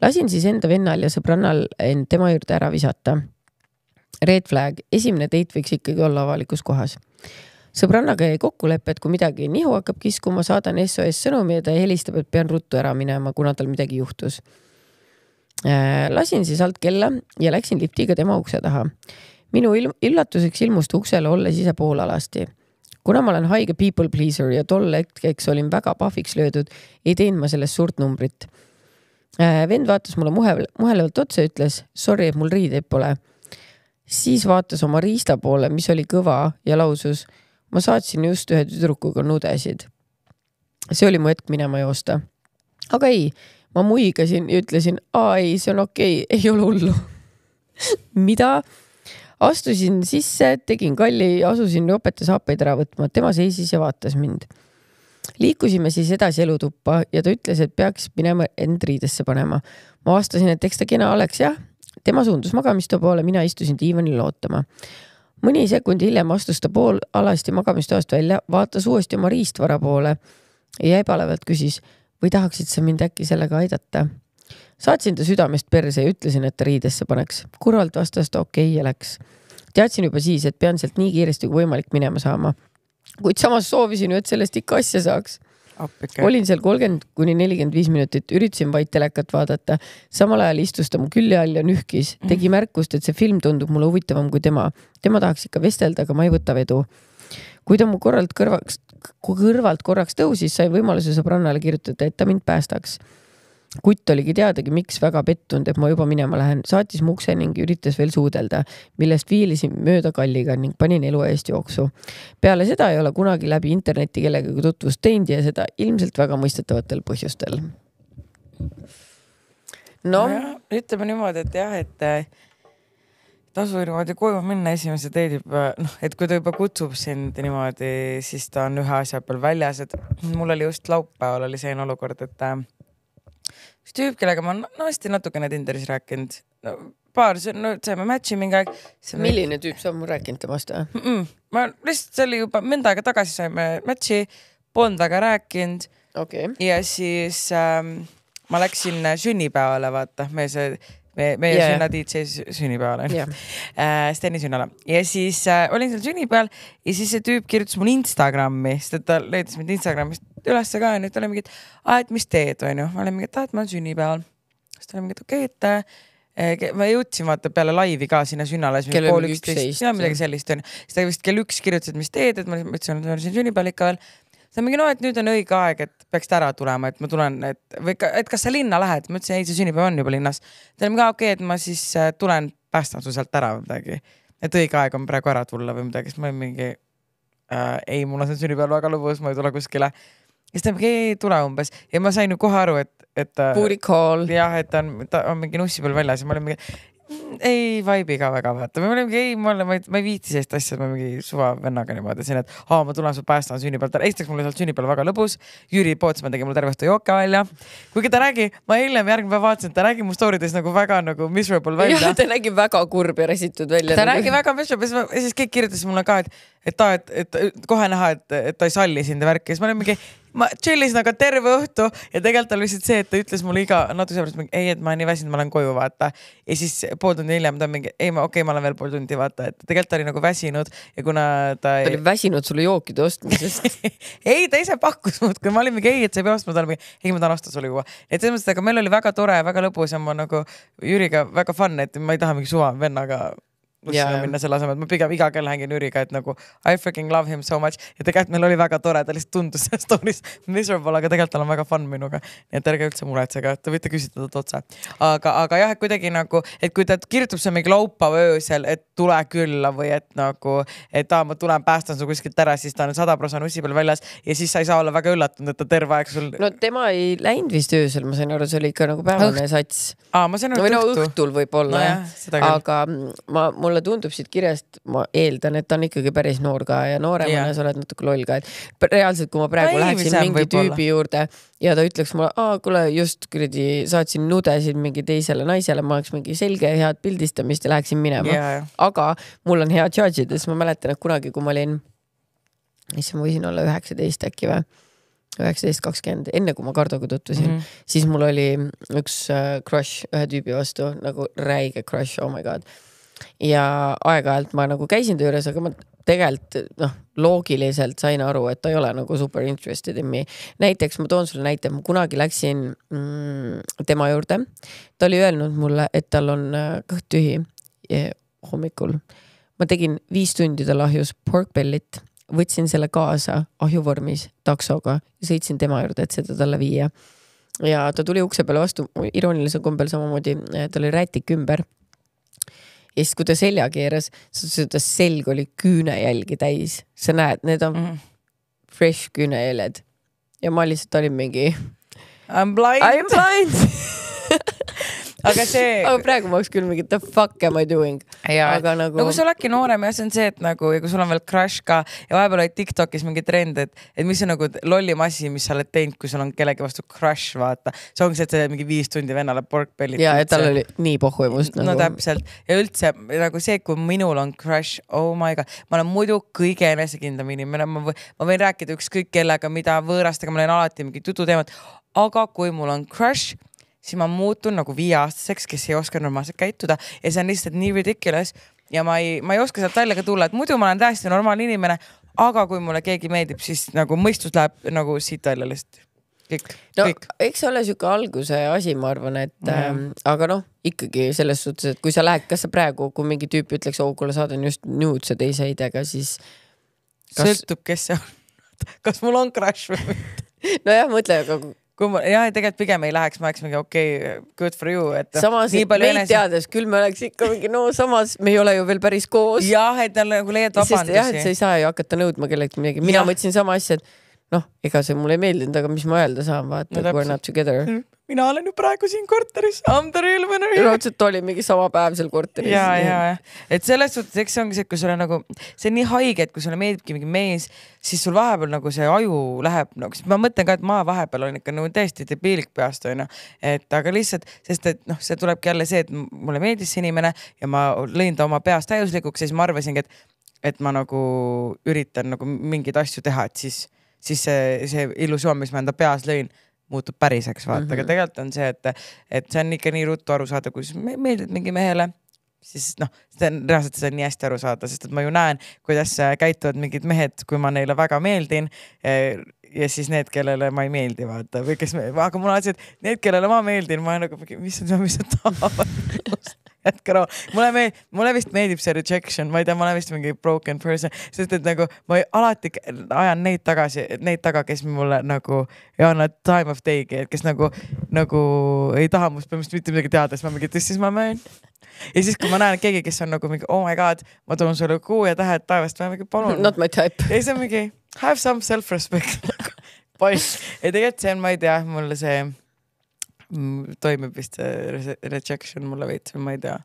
lasin siis enda vennal ja sõbrannal end tema juurde ära visata Red flag, esimene date võiks ikkagi olla avalikus kohas. sõbrannaga jäi kokkulepe, et kui midagi nihu hakkab kiskuma, saadan SOS sõnumi ja ta helistab, et pean ruttu ära minema, kuna tal midagi juhtus. Äh, lasin siis alt kella ja läksin liftiga tema ukse taha. minu il-, üllatuseks ilmus ta uksele olles ise poolalasti kuna ma olen haige people pleaser ja tol hetkeks olin väga pahviks löödud, ei teinud ma sellest suurt numbrit. Äh, vend vaatas mulle muhe, muhelevalt otsa ja ütles sorry, et mul riideid pole siis vaatas oma riista poole, mis oli kõva ja lausus. ma saatsin just ühe tüdrukuga nudesid. see oli mu hetk minema joosta. aga ei, ma muigasin ja ütlesin, aa ei, see on okei okay,, ei ole hullu mida? astusin sisse, tegin kalli, asusin jopetes happeid ära võtma, tema seisis ja vaatas mind. liikusime siis edasi elutuppa ja ta ütles, et peaks minema end riidesse panema. ma vastasin, et eks ta kena oleks jah tema suundus magamistoa poole, mina istusin diivanil ootama. mõni sekund hiljem astus ta pool alasti magamistoast välja, vaatas uuesti oma riistvara poole ja ebalevalt küsis, või tahaksid sa mind äkki sellega aidata? saatsin ta südamest perse ja ütlesin, et ta riidesse paneks. kurvalt vastas ta okei okay, ja läks. teadsin juba siis, et pean sealt nii kiiresti kui võimalik minema saama. kuid samas soovisin ju, et sellest ikka asja saaks appike. olin seal kolmkümmend kuni nelikümmend viis minutit, üritasin vaid telekat vaadata. samal ajal istus ta mu külje all ja nühkis, tegi mhm. märkust, et see film tundub mulle huvitavam kui tema. tema tahaks ikka vestelda, aga ma ei võta vedu. kui ta mu korralt kõrvaks, kõrvalt korraks tõusis, sai võimaluse sõbrannale kirjutada, et ta mind päästaks kutt oligi teadagi, miks väga pettunud, et ma juba minema lähen, saatis mu ukse ning üritas veel suudelda, millest viilisin mööda kalliga ning panin elu eest jooksu. peale seda ei ole kunagi läbi interneti kellegagi tutvust teinud ja seda ilmselt väga mõistetavatel põhjustel. noh no, no, ütleme niimoodi, et jah, et tasu niimoodi koju minna esimese teedi peal, noh, et kui ta juba kutsub sind niimoodi, siis ta on ühe asja peal väljas, et mul oli just laupäeval oli selline olukord, et üks tüüp, kellega ma olen no, hästi natukene Tinderis rääkinud no,, paar, no saime match'i mingi aeg. milline tüüp, sa oled mul rääkinud temast või mm? -mm. ma lihtsalt, see oli juba mõnda aega tagasi saime match'i, Bondaga rääkinud okay.. ja siis ähm, ma läksin sünnipäevale, vaata, me see me, meie yeah. sünna DJ sünnipäeval onju yeah. äh,, Steni sünnale ja siis äh, olin seal sünnipäeval ja siis see tüüp kirjutas mulle Instagrami, sest et ta leidis mind Instagramist ülesse ka onju, et ta oli mingi, et aa, et mis teed onju, ma olin mingi, et aa, et ma olen sünnipäeval. siis ta oli mingi, et okei okay,, et äh, ma jõudsin vaata peale laivi ka sinna sünnale, siis mingi pool üksteist, ja midagi sellist onju. siis ta vist kell üks kirjutas, et mis teed, et ma ütlesin, et ma olen siin sünnipäeval ikka veel siis ta mingi no, et nüüd on õige aeg, et peaksid ära tulema, et ma tulen, et või ka, et kas sa linna lähed, ma ütlesin ei, see sünnipäev on juba linnas. ta oli mingi okei okay,, et ma siis äh, tulen, päästan su sealt ära või midagi. et õige aeg on praegu ära tulla või midagi, siis ma olin mingi äh, ei, mul on see sünnipäev väga lõbus, ma ei tule kuskile ja siis ta mingi, tule umbes ja ma sain ju kohe aru, et, et ta. Äh, Booty call. jah, et ta on, ta on mingi nussi peal väljas ja ma olin mingi, mm, ei vibe'i ka väga vaata, me olime, ei, ma olen, ma ei viitsi sellist asja, et ma mingi suva vennaga niimoodi siin, et aa, ma tulen su päästan sünnipäeval, ta esiteks mul oli sealt sünnipäeval väga lõbus, Jüri Pootsman tegi mulle terve õhtu jooke välja. kuigi ta nägi, ma hiljem järgmine päev vaatasin, et ta nägi mu story des nagu väga nagu miserable välja. ta nägi väga kurb ja räsitud välja. ta nägi väga miserable ja siis keegi kirjutas mulle ka, et, et ta, et, et kohe näha, et, et ta ei salli sind ja värki ja siis ma olin mingi ma chill isin aga terve õhtu ja tegelikult oli lihtsalt see, et ta ütles mulle iga natukese pärast, ei, et ma olen nii väsinud, ma lähen koju, vaata. ja siis pool tundi hiljem ta mingi, ei, okei okay,, ma olen veel pool tundi, vaata, et tegelikult ta oli nagu väsinud ja kuna ta. ta ei... oli väsinud sulle jookide ostmisest ei, ta ise pakkus muudkui, ma olin mingi ei, et sa ei pea ostma, ta oli mingi ei, ma tahan osta sulle juua. et selles mõttes, et aga meil oli väga tore, väga lõbus ja ma nagu Jüriga väga fun, et ma ei taha mingi suva vennaga bussile minna selle asemel, et ma pigem iga kell hängin Jüriga, et nagu I fucking love him so much ja tegelikult meil oli väga tore, ta lihtsalt tundus selles toonis miserable, aga tegelikult tal on väga fun minuga. nii et ärge üldse muretsege, te võite küsida talt otse. aga, aga jah, et kuidagi nagu, et kui ta kirjutab seal mingi laupäeva öösel, et tule külla või et nagu, et aa, ma tulen, päästan su kuskilt ära, siis ta on sada prossa nussi peal väljas ja siis sa ei saa olla väga üllatunud, et ta terve aeg sul. no tema ei läinud vist öösel, ma sain aru, see oli ikka nagu päevane Õht... sats. aa, ma sain aru no,, et õhtul. õhtul võib-olla no, jah, jah, aga ma, mul mulle tundub siit kirjast, ma eeldan, et ta on ikkagi päris noor ka ja nooremana yeah. sa oled natuke loll ka, et reaalselt, kui ma praegu Ei, läheksin mingi tüübi juurde ja ta ütleks mulle, aa, kuule, just kuradi saatsin nudesid mingi teisele naisele, ma oleks mingi selge, head pildistamist ja läheksin minema yeah.. aga mul on hea charge ida, sest ma mäletan, et kunagi, kui ma olin, issand, ma võisin olla üheksateist äkki või üheksateist, kakskümmend, enne kui ma Kardoga tutvusin mm, -hmm. siis mul oli üks äh, crush ühe tüübi vastu nagu räige crush, oh my god ja aeg-ajalt ma nagu käisin ta juures, aga ma tegelikult noh, loogiliselt sain aru, et ta ei ole nagu super interested in me. näiteks ma toon sulle näite, ma kunagi läksin mm, tema juurde, ta oli öelnud mulle, et tal on äh, kõht tühi ja, hommikul. ma tegin viis tundi tal ahjus pork bellit, võtsin selle kaasa ahjuvormis taksoga, sõitsin tema juurde, et seda talle viia. ja ta tuli ukse peale vastu, iroonilisel kombel samamoodi, äh, tal oli rätik ümber ja siis, kui ta selja keeras, ta selg oli küünejälgi täis, sa näed, need on mm. fresh küünejäljed. ja ma lihtsalt olin mingi. I m blind. I m blind aga see. aga praegu ma oleks küll mingi the fuck am I doing. aga nagu. no kui sa oledki noorem ja see on see, et nagu ja kui sul on veel crush ka ja vahepeal oli Tiktokis mingi trend, et, et mis on nagu lollim asi, mis sa oled teinud, kui sul on kellegi vastu crush, vaata. see ongi see, et sa mingi viis tundi vennale porkpellid. ja, et tal oli nii pohhu must nagu. no täpselt ja üldse nagu see, kui minul on crush, oh my god, ma olen muidu kõige enesekindlam inimene, ma võin rääkida ükskõik kellega, mida võõrastega, ma olen alati mingit jututeemat aga kui mul on crush, siis ma muutun nagu viieaastaseks, kes ei oska normaalselt käituda ja see on lihtsalt nii ridiculous ja ma ei, ma ei oska sealt välja ka tulla, et muidu ma olen täiesti normaalne inimene, aga kui mulle keegi meeldib, siis nagu mõistus läheb nagu siit välja lihtsalt. kõik, no, kõik. eks see ole sihuke alguse asi, ma arvan, et mm. ähm, aga noh, ikkagi selles suhtes, et kui sa lähed, kas sa praegu, kui mingi tüüp ütleks, oo kuule, saadan just nüüd see teise heidega, siis kas.... sõltub, kes see on kas mul on crush või mitte nojah, mõtle, aga kui ma jah, tegelikult pigem ei läheks, ma oleks mingi okei okay,, good for you, et. samas meid enese... teades küll me oleks ikka mingi no samas me ei ole ju veel päris koos. jah, et nagu leiad vabandusi. jah, et sa ei saa ju hakata nõudma kelleltki midagi, mina ja. mõtlesin sama asja, et noh, ega see mulle ei meeldinud, aga mis ma öelda saan, vaata no,, we are not together mm. -hmm mina olen ju praegu siin korteris, I m the real winner. raudselt oli mingi sama päev seal korteris. ja, ja, ja, et selles suhtes, eks see ongi see, et kui sulle nagu, see on nii haige, et kui sulle meeldibki mingi mees, siis sul vahepeal nagu see aju läheb nagu, sest ma mõtlen ka, et ma vahepeal olen ikka nagu täiesti debiilik peast onju, et aga lihtsalt, sest et noh, see tulebki jälle see, et mulle meeldis see inimene ja ma lõin ta oma peas täiuslikuks ja siis ma arvasingi, et, et ma nagu üritan nagu mingeid asju teha, et siis siis see, see illusioon, mis ma enda peas lõin, muutub päriseks, vaata mm, -hmm. aga mhm. tegelikult on see, et, et see on ikka nii ruttu aru saada, kui sa meeldid mingi mehele, siis noh, see on reaalselt seda nii hästi aru saada, sest et ma ju näen, kuidas äh, käituvad mingid mehed, kui ma neile väga meeldin äh, ja siis need, kellele ma ei meeldi, vaata, või kes me..., aga mul on asi, et need, kellele ma meeldin, ma olen nagu, mis, mis nad tahavad minust jätka rahu. mulle meeldib, mulle vist meeldib see rejection, ma ei tea, ma olen vist mingi broken person, sest et nagu ma alati ajan neid tagasi, neid taga, kes mulle nagu ei anna time of day'gi, et kes nagu, nagu ei taha must põhimõtteliselt mitte midagi teada, siis ma mingi this is my man ja siis, kui ma näen keegi, kes on nagu mingi oh my god, ma toon sulle kuu ja tähed taevast, ma mingi palun. Not my type. ja siis on mingi have some self-respect poiss ja tegelikult see on, ma ei tea, mulle see toimib vist see rejection mulle veits või ma ei tea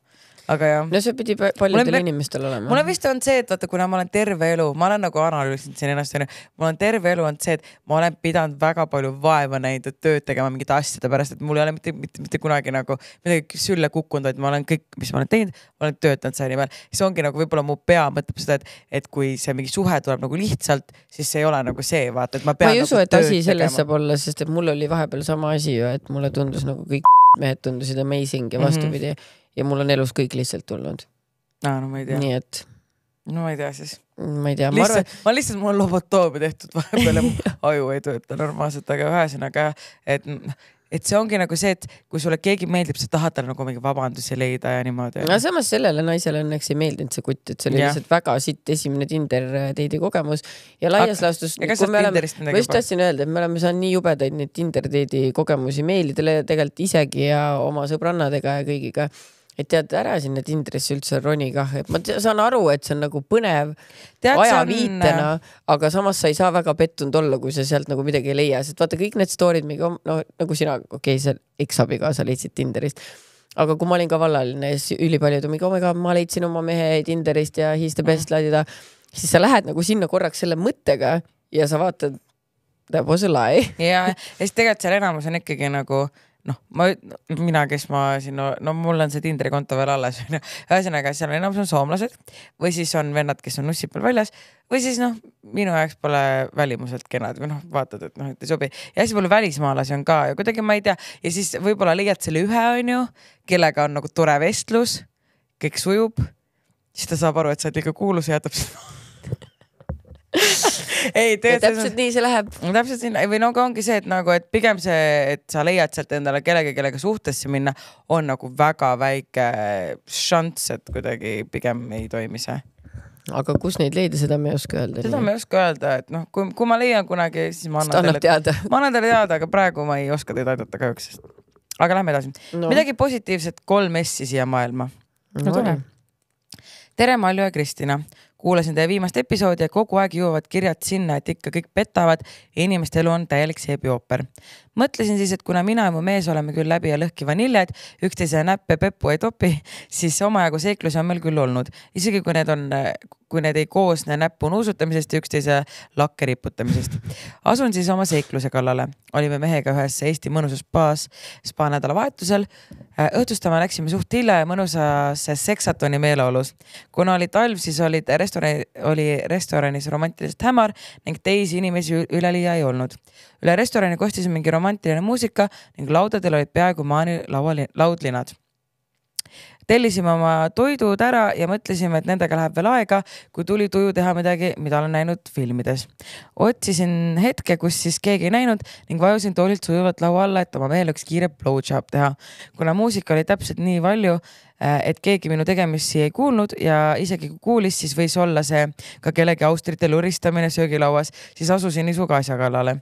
aga jah. no see pidi paljudel inimestel olema. mul on vist olnud see, et vaata, kuna ma olen terve elu, ma olen nagu analüüsinud siin ennast, onju, mul on terve elu olnud see, et ma olen pidanud väga palju vaeva näinud, et tööd tegema mingite asjade pärast, et mul ei ole mitte, mitte, mitte kunagi nagu midagi sülle kukkunud, vaid ma olen kõik, mis ma olen teinud, olen töötanud selle nimel. siis ongi nagu võib-olla mu pea mõtleb seda, et, et kui see mingi suhe tuleb nagu lihtsalt, siis see ei ole nagu see, vaata, et ma pean. ma ei nagu usu, et asi selles saab olla, sest et mul oli vahepeal sama asi ju, et mulle tundus nagu kõik mehed tundusid amazing ja mhm. vastupidi mm. -hmm ja mul on elus kõik lihtsalt tulnud. aa, no ma ei tea. nii et. no ma ei tea siis. ma ei tea. lihtsalt, ma lihtsalt, mul on lobotoomia tehtud vahepeal ja aju ei tööta normaalselt, aga ühesõnaga, et et see ongi nagu see, et kui sulle keegi meeldib, sa tahad talle nagu mingi vabandusi leida ja niimoodi. no samas sellele naisele õnneks ei meeldinud see kutt, et see oli yeah. lihtsalt väga sitt esimene Tinder date'i äh, kogemus ja laias laastus. ma just tahtsin öelda, et me oleme saanud nii jubedaid neid Tinder date'i kogemusi meilidele tegelikult isegi ja oma sõbrannadega ja kõigiga et tead, ära sinna Tinderisse üldse roni kah, et ma saan aru, et see on nagu põnev tead, ajaviitena on..., äh, aga samas sa ei saa väga pettunud olla, kui sa sealt nagu midagi ei leia, sest vaata kõik need story'd, mingi no nagu sina, okei okay,, sa eksabikaasa leidsid Tinderist aga kui ma olin ka vallaline, siis ülipaljud on mingi, oh my god, ma leidsin oma mehe Tinderist ja he's the mhm. best mm. ladida. siis sa lähed nagu sinna korraks selle mõttega ja sa vaatad, that was a lie. ja, ja siis tegelikult seal enamus on ikkagi nagu noh, ma, noh, mina, kes ma siin, no mul on see Tinderi konto veel alles, onju. ühesõnaga, seal enamus on soomlased või siis on vennad, kes on nussipal väljas või siis noh, minu jaoks pole välimuselt kenad või noh, vaatad, et noh, et ei sobi. ja hästi palju välismaalasi on ka ja kuidagi ma ei tea ja siis võib-olla leiad selle ühe, onju, kellega on nagu tore vestlus, kõik sujub, siis ta saab aru, et sa oled liiga kuulus ja jätab sind ei, ja täpselt on... nii see läheb. täpselt sinna või no aga ongi see, et nagu, et pigem see, et sa leiad sealt endale kellegi, kellega suhtesse minna, on nagu väga väike šanss, et kuidagi pigem ei toimi see aga kus neid leida, seda me ei oska öelda. seda nii. me ei oska öelda, et noh, kui, kui ma leian kunagi, siis ma annan teile teada, ma annan teile teada, aga praegu ma ei oska teid aidata kahjuks. aga lähme edasi no.. midagi positiivset, kolm S-i siia maailma. no, no tore. tere, Malju ja Kristina kuulasin teie viimast episoodi ja kogu aeg jõuavad kirjad sinna, et ikka kõik petavad ja inimeste elu on täielik seebiooper mõtlesin siis, et kuna mina ja mu mees oleme küll läbi ja lõhki vaniljed, üksteise näppe peppu ei topi, siis omajagu seiklusi on meil küll olnud, isegi kui need on, kui need ei koosne näppu nuusutamisest ja üksteise lakke riputamisest. asun siis oma seikluse kallale. olime mehega ühes Eesti mõnusas spaas, spa nädalavahetusel. õhtustama läksime suht hilja ja mõnusasse seksatoni meeleolus. kuna oli talv, siis olid restorani, oli restoranis romantiliselt hämar ning teisi inimesi üleliia ei olnud. üle restorani kostis mingi romantiline romantiline muusika ning laudadel olid peaaegu maani lauali-, laudlinad tellisime oma toidud ära ja mõtlesime, et nendega läheb veel aega, kui tuli tuju teha midagi, mida olen näinud filmides. otsisin hetke, kus siis keegi ei näinud ning vajusin toolilt sujuvalt laua alla, et oma mehele üks kiire blowjob teha. kuna muusika oli täpselt nii palju, äh, et keegi minu tegemisi ei kuulnud ja isegi kui kuulis, siis võis olla see ka kellegi austrite luristamine söögilauas, siis asusin isuga asja kallale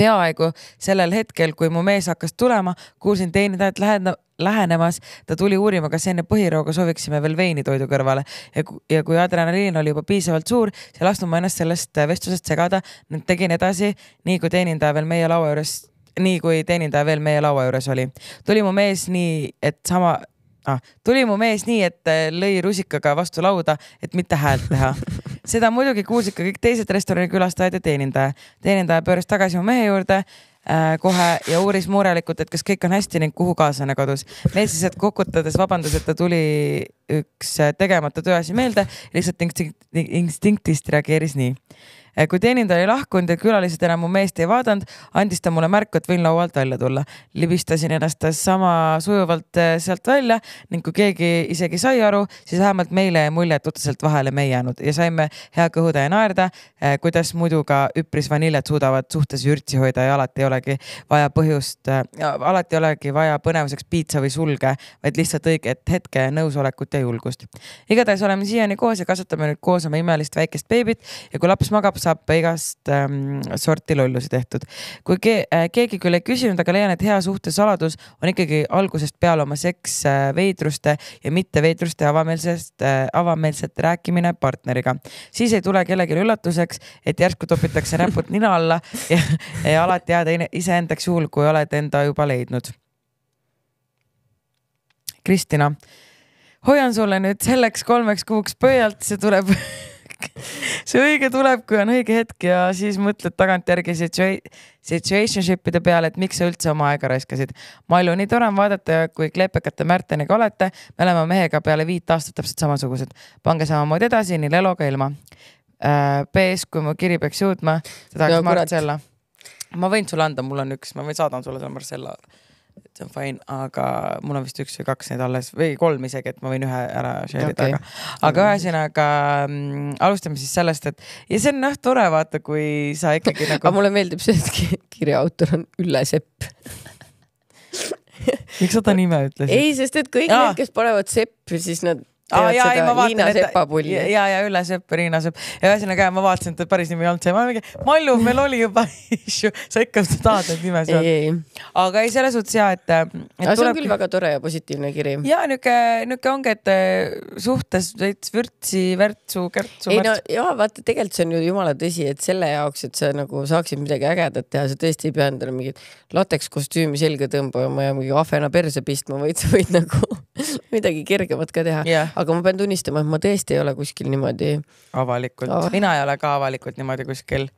peaaegu sellel hetkel, kui mu mees hakkas tulema, kuulsin teenindajat lähe-, lähenemas. ta tuli uurima, kas enne põhirooga sooviksime veel veini toidu kõrvale ja, ja kui adrenaliin oli juba piisavalt suur, siis ei lasknud ma ennast sellest vestlusest segada. tegin edasi, nii kui teenindaja veel meie laua juures, nii kui teenindaja veel meie laua juures oli. tuli mu mees nii, et sama, ah, tuli mu mees nii, et äh, lõi rusikaga vastu lauda, et mitte häält teha seda muidugi kuulsid ka kõik teised restorani külastajad ja teenindaja. teenindaja pööras tagasi oma mehe juurde äh, kohe ja uuris murelikult, et kas kõik on hästi ning kuhu kaaslane kadus. mees siis, et kukutades vabandas, et ta tuli üks äh, tegemata tööasi meelde, lihtsalt instinktist reageeris nii. Äh, kui teenindaja oli lahkunud ja külalised enam mu meest ei vaadanud, andis ta mulle märku, et võin laualt välja tulla. libistasin ennast sama sujuvalt äh, sealt välja ning kui keegi isegi sai aru, siis vähemalt meile jäi mulje, et otseselt vahele me ei jäänud ja saime hea kõhutäie naerda, kuidas muidu ka üpris vaniljad suudavad suhtes vürtsi hoida ja alati ei olegi vaja põhjust, alati ei olegi vaja põnevuseks piitsa või sulge, vaid lihtsalt õiget hetke nõusolekut ja ja julgust. igatahes oleme siiani koos ja kasvatame nüüd koos oma imelist väikest beebit ja kui laps magab, saab igast ähm, sorti lollusi tehtud. kui ke äh, keegi küll ei küsinud, aga leian, et hea suhtesaladus on ikkagi algusest peale oma seks äh, veidruste ja mitte veidruste avameelsest äh,, avameelset rääkimine partneriga. siis ei tule kellelegi üllatuseks, et järsku topitakse näpud nina alla ja, ja alati jääda iseendaks juhul, kui oled enda juba leidnud. Kristina hoian sulle nüüd selleks kolmeks kuuks pöialt, see tuleb see õige tuleb, kui on õige hetk ja siis mõtled tagantjärgi situa-, situationship ide peale, et miks sa üldse oma aega raiskasid. Mailu, nii tore on vaadata, kui kleepekate Märteniga olete. me oleme mehega peale viit aastat täpselt samasugused. pange samamoodi edasi nii Lelo kui Ilma. Äh, PS, kui mu kiri peaks jõudma, see tahaks Marcella. ma võin sulle anda, mul on üks, ma võin, saadan sulle selle Marcella see on fine, aga mul on vist üks või kaks neid alles või kolm isegi, et ma võin ühe ära share ida okay., aga aga ühesõnaga mm, alustame siis sellest, et ja see on noh, tore vaata, kui sa ikkagi nagu. aga mulle meeldib see, et kirja autor on Ülle Sepp miks sa ta nime ütlesid? ei, sest et kõik Aa. need, kes panevad seppi, siis nad teevad ah, jaa, seda ei, vaatan, Liina Sepa pulli. ja, ja Ülle Sepp, Riina Sepp ja ühesõnaga ma vaatasin, et päris nimi ei olnud see, ma mingi, Mallu meil oli juba sa ikka tahad neid nimesid öelda. aga ei, selles suhtes ja, et, et. aga see tuleb... on küll väga tore ja positiivne kiri. ja niuke, niuke ongi, et eh, suhtes veits vürtsi, värtsu, kärtsu. ei no ja vaata, tegelikult see on ju jumala tõsi, et selle jaoks, et sa nagu saaksid midagi ägedat teha, sa tõesti ei pea endale mingit lateks kostüümi selga tõmbama ja mingi ahvena perse pistma, vaid sa võid nagu midagi kergemat ka teha yeah aga ma pean tunnistama, et ma tõesti ei ole kuskil niimoodi. avalikult oh., mina ei ole ka avalikult niimoodi kuskil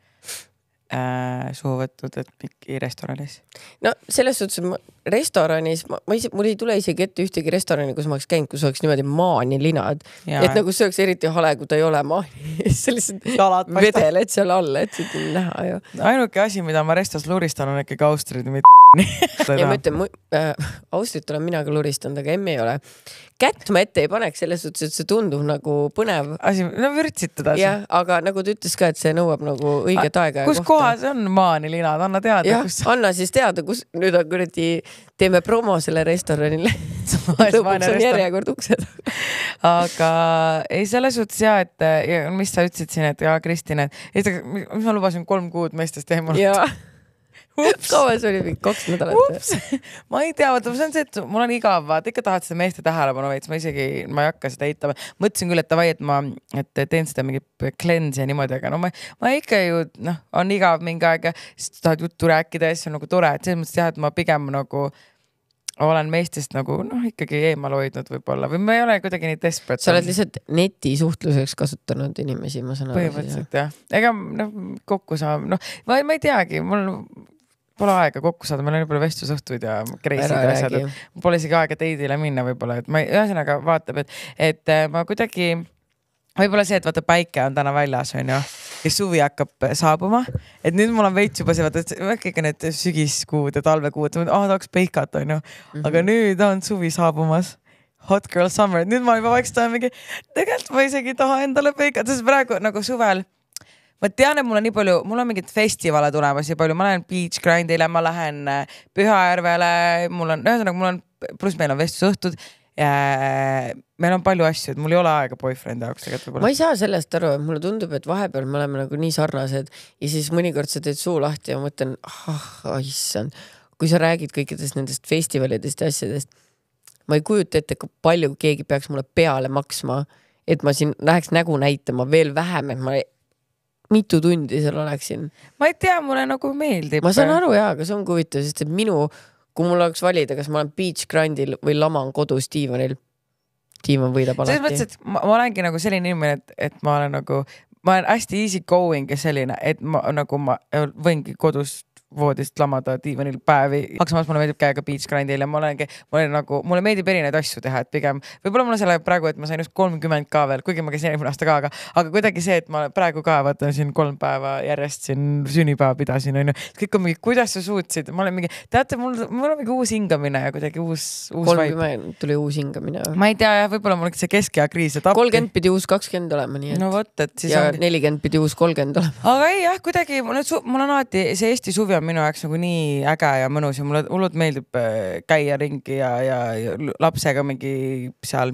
äh, suhu võtnud, et mingi restoranis. no selles suhtes, et ma restoranis, ma, ma ise, mul ei tule isegi ette ühtegi restorani, kus ma oleks käinud, kus oleks niimoodi maani linad. et nagu see oleks eriti hale, kui ta ei ole maani sa lihtsalt vedeled seal all, et sind ei näha ju. ainuke asi, mida ma restos luristan, on ikkagi austrid, mitte ja ma ütlen, äh, austrit olen mina ka luristanud, aga emmi ei ole. kätt ma ette ei paneks, selles suhtes, et see tundub nagu põnev. asi, no vürtsid teda. jah, aga nagu ta ütles ka, et see nõuab nagu õiget aega. kus kohas on maanilinad, anna teada. jah kus..., anna siis teada, kus nüüd on kuradi teeme promo selle restoranile lõpuks on järjekord ukse taga aga ei, selles suhtes ja, et ja mis sa ütlesid siin, et ja Kristin, et mis ma lubasin kolm kuud meestest eemalt kaua see oli, kaks nädalat? ma ei tea, vaata, see on see, et mul on igav, vaata ikka tahad seda meeste tähelepanu veits, ma isegi, ma ei hakka seda eitama. mõtlesin küll, et davai, et ma, et teen seda mingi cleanse'i ja niimoodi, aga no ma, ma ikka ju noh, on igav mingi aeg ja siis tahad juttu rääkida ja siis on nagu tore, et selles mõttes jah, et ma pigem nagu olen meestest nagu noh, ikkagi eemal hoidnud võib-olla või ma ei ole kuidagi nii desperate. sa oled lihtsalt netisuhtluseks kasutanud inimesi, ma saan aru. põhimõtteliselt jah, ega noh, kokku saab, noh, ma ei teagi, mul pole aega kokku saada, meil on võib-olla vestlusõhtud ja kreisid ja asjad, et pole isegi aega teidile minna võib-olla, et ma ühesõnaga vaatab, et, et äh, ma kuidagi võib-olla see, et vaata päike on täna väljas, onju, ja suvi hakkab saabuma, et nüüd mul on veits juba see, vaata kõik need sügiskuud ja talvekuud, ah tahaks peikata, onju, aga mhm. nüüd on suvi saabumas hot girl summer, nüüd ma juba vaikselt olen mingi, tegelikult ma isegi ei taha endale peikata, sest praegu nagu suvel ma tean, et mul on nii palju, mul on mingeid festivale tulemas nii palju, ma lähen Beach Grindile, ma lähen äh, Pühajärvele, mul on, ühesõnaga mul on, pluss meil on vestlusõhtud meil on palju asju, et mul ei ole aega boyfriend'i jaoks tegelikult võib-olla. ma ei saa sellest aru, et mulle tundub, et vahepeal me oleme nagu nii sarnased ja siis mõnikord sa teed suu lahti ja mõtlen, ah oh, issand, kui sa räägid kõikidest nendest festivalidest ja asjadest. ma ei kujuta ette, kui palju keegi peaks mulle peale maksma, et ma siin läheks nägu näitama veel vähem, et ma mitu tundi seal oleksin. ma ei tea, mulle nagu meeldib. ma saan aru jaa, aga see ongi huvitav, sest et minu, kui mul oleks valida, kas ma olen beach grindil või laman kodus diivanil, diivan võidab alati. selles mõttes, et ma, ma olengi nagu selline inimene, et, et ma olen nagu, ma olen hästi easy going ja selline, et ma nagu ma võingi kodus voodist lamada diivanil päevi, maksamas mulle meeldib käega beach grindil ja ma olengi, ma olen nagu, mulle meeldib erinevaid asju teha, et pigem võib-olla mul on selle praegu, et ma sain just kolmkümmend ka veel, kuigi ma käisin eelmine aasta ka, aga, aga kuidagi see, et ma praegu ka vaatan siin kolm päeva järjest siin sünnipäeva pidasin, onju. kõik on mingi, kuidas sa suutsid, ma olen mingi, teate, mul, mul on mingi uus hingamine ja kuidagi uus, uus. kolmkümmend tuli uus hingamine või? ma ei tea jah, võib-olla mul see keskea kriis, et. kolmkümmend pidi uus kakskümmend olema, nii et. no vot, et siis. ja nelikümmend ongi... pidi uus kolmkümmend olema. aga ei jah, kuidagi mul on, mul on alati see Eesti suvi on on minu jaoks nagu nii äge ja mõnus ja mulle hullult meeldib äh, käia ringi ja, ja, ja lapsega mingi seal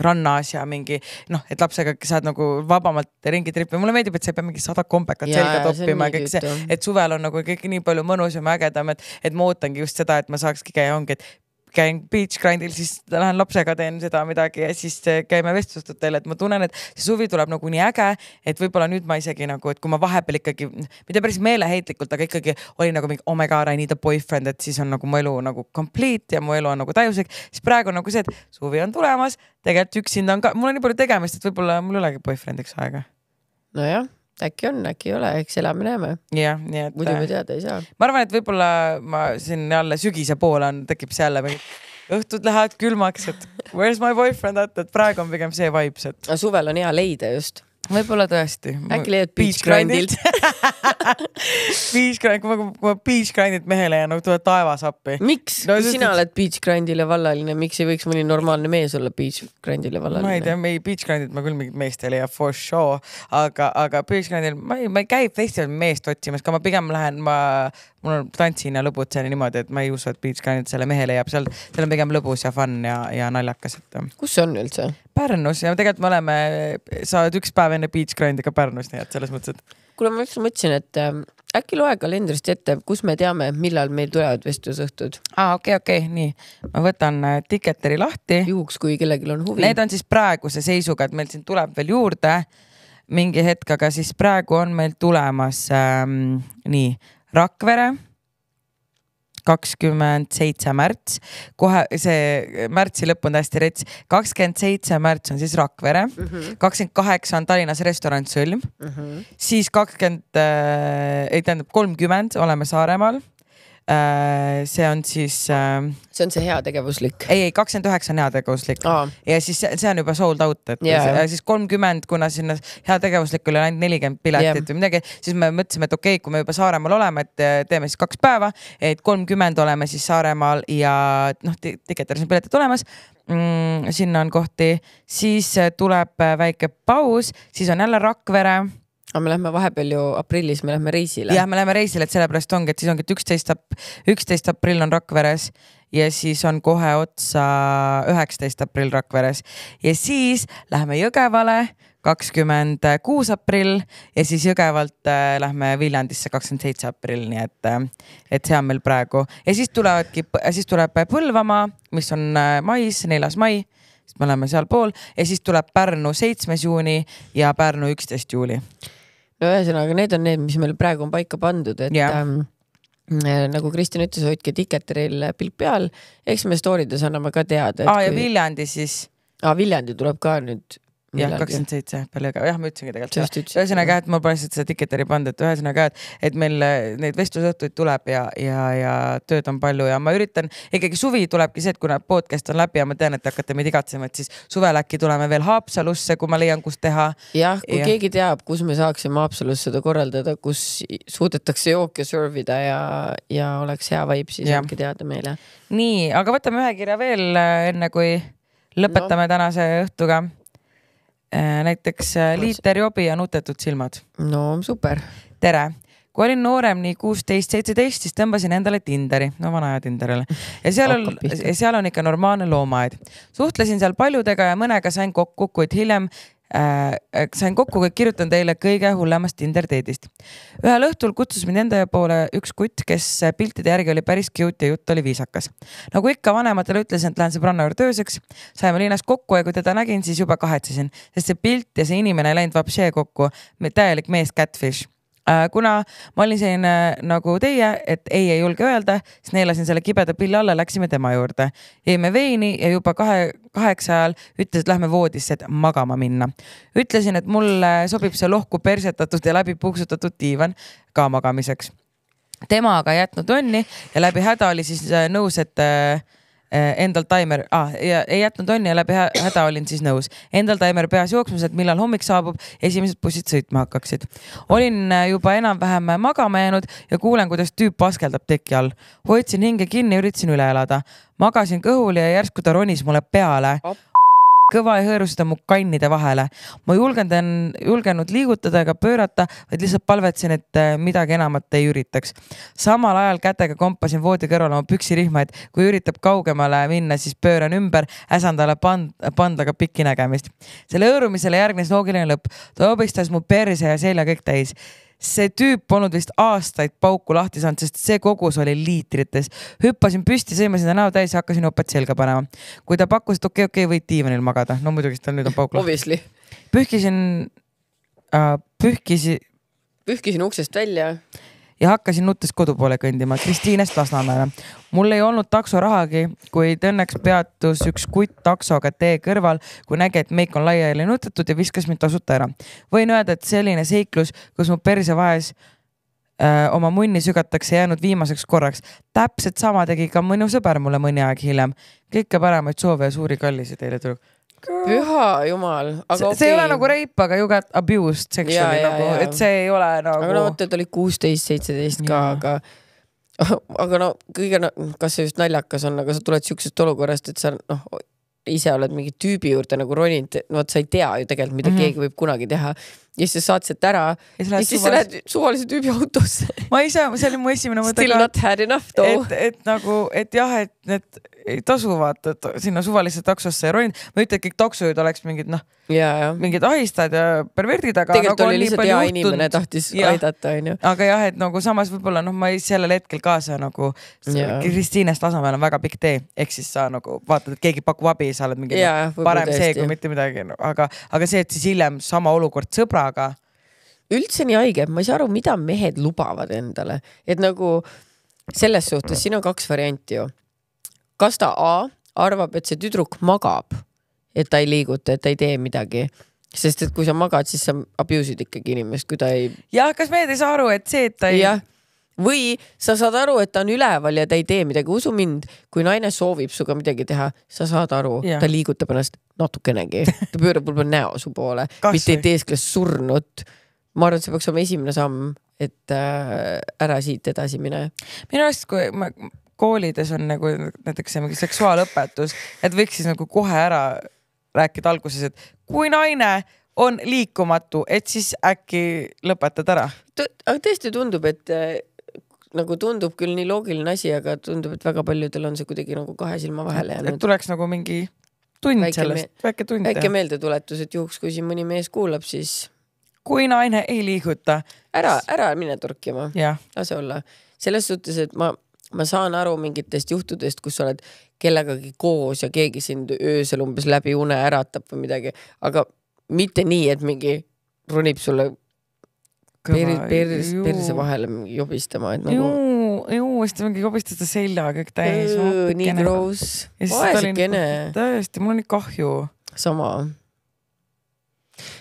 rannas ja mingi noh, et lapsega saad nagu vabamalt ringi tripi, mulle meeldib, et sa ei pea mingi sada kombekat selga toppima ja kõik see, et suvel on nagu kõik nii palju mõnusam ja ägedam, et, et ma ootangi just seda, et ma saakski käia, ongi, et käin beach grind'il, siis lähen lapsega teen seda midagi ja siis eh, käime vestlustutel, et ma tunnen, et see suvi tuleb nagu nii äge, et võib-olla nüüd ma isegi nagu, et kui ma vahepeal ikkagi, mitte päris meeleheitlikult, aga ikkagi oli nagu mingi oh my god, I need a boyfriend, et siis on nagu mu elu nagu complete ja mu elu on nagu täiuslik, siis praegu on nagu see, et suvi on tulemas, tegelikult üksinda on ka, mul on nii palju tegemist, et võib-olla mul ei olegi boyfriend'iks aega. nojah äkki on, äkki ei ole, eks elame-näeme. jah, nii et. muidu me äh, teada ei saa. ma arvan, et võib-olla ma siin alla sügise poole on, tekib see jälle mingi, õhtud lähevad külmaks, et where's my boyfriend at, et praegu on pigem see vibes, et. suvel on hea leida just võib-olla tõesti. äkki leiad Beach Grindilt Beach Grind, kui ma, kui ma Beach Grindilt mehele jään, tuleb taevas appi. miks no,? sina oled Beach Grindile vallaline, miks ei võiks mõni normaalne mees olla Beach Grindile vallaline? ma ei tea, ei Beach Grindilt ma küll mingit meest ei leia for sure, aga, aga Beach Grindil ma ei, ma ei käi festivalil meest otsimas, aga ma pigem lähen, ma, mul on tantsina lõbutsen niimoodi, et ma ei usu, et Beach Grindilt selle mehe leiab, seal, seal on pigem lõbus ja fun ja, ja naljakas, et. kus see on üldse? Pärnus ja tegelikult me oleme, sa oled üks päev enne Beach Grindiga Pärnus, nii et selles mõttes, et. kuule, ma just mõtlesin, et ähm, äkki loe kalendrist ette, kus me teame, millal meil tulevad vestlusõhtud. aa, okei okay,, okei okay,, nii. ma võtan äh, Ticketeri lahti. juhuks, kui kellelgi on huvi. Need on siis praeguse seisuga, et meil siin tuleb veel juurde mingi hetk, aga siis praegu on meil tulemas ähm,, nii, Rakvere kakskümmend seitse märts, kohe see märtsi lõpp on täiesti rets, kakskümmend seitse märts on siis Rakvere, mhm. kakskümmend kaheksa on Tallinnas restoran Sõlm mm, -hmm. siis kakskümmend äh,, ei tähendab kolmkümmend oleme Saaremaal Äh, see on siis äh,. see on see heategevuslik? ei, ei kakskümmend üheksa on heategevuslik Aa. ja siis see, see on juba sold out, et yeah. ja siis kolmkümmend, kuna sinna heategevuslikul oli ainult nelikümmend piletit yeah. või midagi, siis me mõtlesime, et okei okay,, kui me juba Saaremaal oleme, et äh, teeme siis kaks päeva, et kolmkümmend oleme siis Saaremaal ja noh, Ticketeris on piletid olemas mm,. sinna on kohti, siis äh, tuleb väike paus, siis on jälle Rakvere aga me lähme vahepeal ju aprillis, me lähme reisile. jah, me läheme reisile, et sellepärast ongi, et siis ongi, et üksteist, üksteist aprill on Rakveres ja siis on kohe otsa üheksateist aprill Rakveres ja siis läheme Jõgevale kakskümmend kuus aprill ja siis Jõgevalt äh, lähme Viljandisse kakskümmend seitse aprill, nii et, äh, et see on meil praegu ja siis tulevadki, siis tuleb Põlvamaa, mis on äh, mais, neljas mai, sest me oleme sealpool ja siis tuleb Pärnu seitsmes juuni ja Pärnu üksteist juuli no ühesõnaga, need on need, mis meil praegu on paika pandud, et yeah. ähm, äh, nagu Kristjan ütles, hoidke Ticketeril pilk peal, eks me story des anname ka teada. aa, ja kui... Viljandi siis? aa, Viljandi tuleb ka nüüd jah, kakskümmend seitse peale ööga, jah, ma ütlesingi tegelikult. ühesõnaga jah, et mul pole lihtsalt seda tiketari pandud, et ühesõnaga, et, et meil äh, neid vestlusõhtuid tuleb ja, ja, ja tööd on palju ja ma üritan, ikkagi suvi tulebki see, et kuna podcast on läbi ja ma tean, et te hakkate meid igatsema, et siis suvel äkki tuleme veel Haapsalusse, kui ma leian, kus teha. jah, kui ja. keegi teab, kus me saaksime Haapsalus seda korraldada, kus suudetakse jooke serve ida ja, ja oleks hea vibe, siis andke teada meile. nii, aga võtame ühe kirja veel äh, enne kui lõpetame no. tänase õhtuga Äh, näiteks äh, liiter jobi ja nutetud silmad. no super. tere kui olin noorem, nii kuusteist, seitseteist, siis tõmbasin endale Tinderi, no vana aja Tinderile. ja seal on, seal on ikka normaalne loomaaed. suhtlesin seal paljudega ja mõnega sain kokku, kuid hiljem Äh, äh, sain kokku, kirjutan teile kõige hullemast Tinder date'ist. ühel õhtul kutsus mind enda poole üks kutt, kes piltide järgi oli päris cute ja jutt oli viisakas. nagu ikka, vanematele ütlesin, et lähen sõbranna juurde ööseks. saime linnas kokku ja kui teda nägin, siis juba kahetsesin, sest see pilt ja see inimene ei läinud vapšee kokku, täielik mees catfish Äh, kuna ma olin selline äh, nagu teie, et ei, ei julge öelda, siis neelasin selle kibeda pilli alla, läksime tema juurde. jõime veini ja juba kahe, kaheksa ajal ütles, et lähme voodisse, et magama minna. ütlesin, et mulle sobib see lohku persetatud ja läbi puksutatud diivan ka magamiseks. tema aga ei jätnud onni ja läbi häda oli siis äh, nõus, et äh, Eh, endal taimer ah,, ei jätnud onni ja läbi häda olin siis nõus. Endal taimer peas jooksmas, et millal hommik saabub, esimesed bussid sõitma hakkaksid. olin eh, juba enam-vähem magama jäänud ja kuulen, kuidas tüüp paskeldab teki all. hoidsin hinge kinni, üritasin üle elada. magasin kõhuli ja järsku ta ronis mulle peale Op kõva ei hõõrusta mu kannide vahele. ma julgendan, julgenud liigutada ega pöörata, vaid lihtsalt palvetsin, et äh, midagi enamat ei üritaks. samal ajal kätega kompasin voodi kõrval oma püksirihma, et kui üritab kaugemale minna, siis pööran ümber, äsan talle pand-, pandlaga pikki nägemist. selle hõõrumisele järgnes loogiline lõpp. ta jobistas mu perse ja selja kõik täis see tüüp polnud vist aastaid pauku lahti saanud, sest see kogus oli liitrites. hüppasin püsti, sõime seda näo täis ja hakkasin opet selga panema. kui ta pakkus, et okei okay,, okei okay,, võid diivanil magada, no muidugi, tal nüüd on pauk lahti. pühkisin äh,, pühkisin. pühkisin uksest välja ja hakkasin nuttes kodu poole kõndima, Kristiinest Lasnamäele. mul ei olnud taksorahagi, kuid õnneks peatus üks kutt taksoga tee kõrval, kui nägi, et meik on laiali nutetud ja viskas mind tasuta ära. võin öelda, et selline seiklus, kus mu perse vahes öö, äh, oma munni sügatakse jäänud viimaseks korraks. täpselt sama tegi ka mõnu sõber mulle mõni aeg hiljem. kõike paremaid soove ja suuri kallisi teile, tüdruk Girl. püha jumal, aga okei okay.. see ei ole nagu rape, aga you got abused sexually ja, ja, nagu, et see ei ole nagu. aga no vot, et oli kuusteist, seitseteist ka, aga aga no kõige, kas see just naljakas on, aga sa tuled siuksest olukorrast, et sa noh, ise oled mingi tüübi juurde nagu roninud, no vot sa ei tea ju tegelikult, mida mm -hmm. keegi võib kunagi teha ja siis sa saad sealt ära. ja siis, ja siis suvalis... sa lähed suvalise tüübi autosse. ma ei saa, see oli mu esimene mõte ka. Still not had enough though. et, et nagu, et jah, et need ei tasu vaata, et sinna suvalisse taksosse ei roninud. ma ei ütle, et kõik taksojuhid oleks mingid noh, mingid ahistajad ja perverdid, aga. tegelikult nagu oli lihtsalt hea juhtunud. inimene tahtis ja. aidata, onju. aga jah, et nagu samas võib-olla noh, ma ei, sellel hetkel ka see nagu Kristiinest Lasnamäel on väga pikk tee, ehk siis sa nagu vaatad, et keegi pakub abi, sa oled mingi noh, ja, parem see kui mitte midagi no., aga, aga see, et siis hiljem sama olukord sõbraga aga üldse nii haige, et ma ei saa aru, mida mehed lubavad endale, et nagu selles suhtes siin on kaks varianti ju. kas ta A arvab, et see tüdruk magab, et ta ei liiguta, et ta ei tee midagi sest et kui sa magad, siis sa abuse'id ikkagi inimest, kui ta ei. jah, kas mehed ei saa aru, et see, et ta ei ja või sa saad aru, et ta on üleval ja ta ei tee midagi, usu mind, kui naine soovib sinuga midagi teha, sa saad aru, ta liigutab ennast natukenegi, ta pöörab võib-olla näo su poole, mitte ei teeskle surnut. ma arvan, et see peaks olema esimene samm, et äh, ära siit edasi mine. minu arust, kui ma koolides on nagu näiteks mingi seksuaalõpetus, et võiks siis nagu kohe ära rääkida alguses, et kui naine on liikumatu, et siis äkki lõpetad ära. aga tõesti tundub, et äh, nagu tundub küll nii loogiline asi, aga tundub, et väga paljudel on see kuidagi nagu kahe silma vahele jäänud. et tuleks nagu mingi tund väike sellest, väike tund. väike meeldetuletus, et juhuks, kui siin mõni mees kuulab, siis. kui naine ei liiguta. ära, ära mine torkima. lase olla. selles suhtes, et ma, ma saan aru mingitest juhtudest, kus sa oled kellegagi koos ja keegi sind öösel umbes läbi une äratab või midagi, aga mitte nii, et mingi ronib sulle peri, pers, perse vahele jobistama, et nagu. uuesti mingi jobistada selja kõik täis. nii gross, vaesekene. täiesti, mul on nii kahju. sama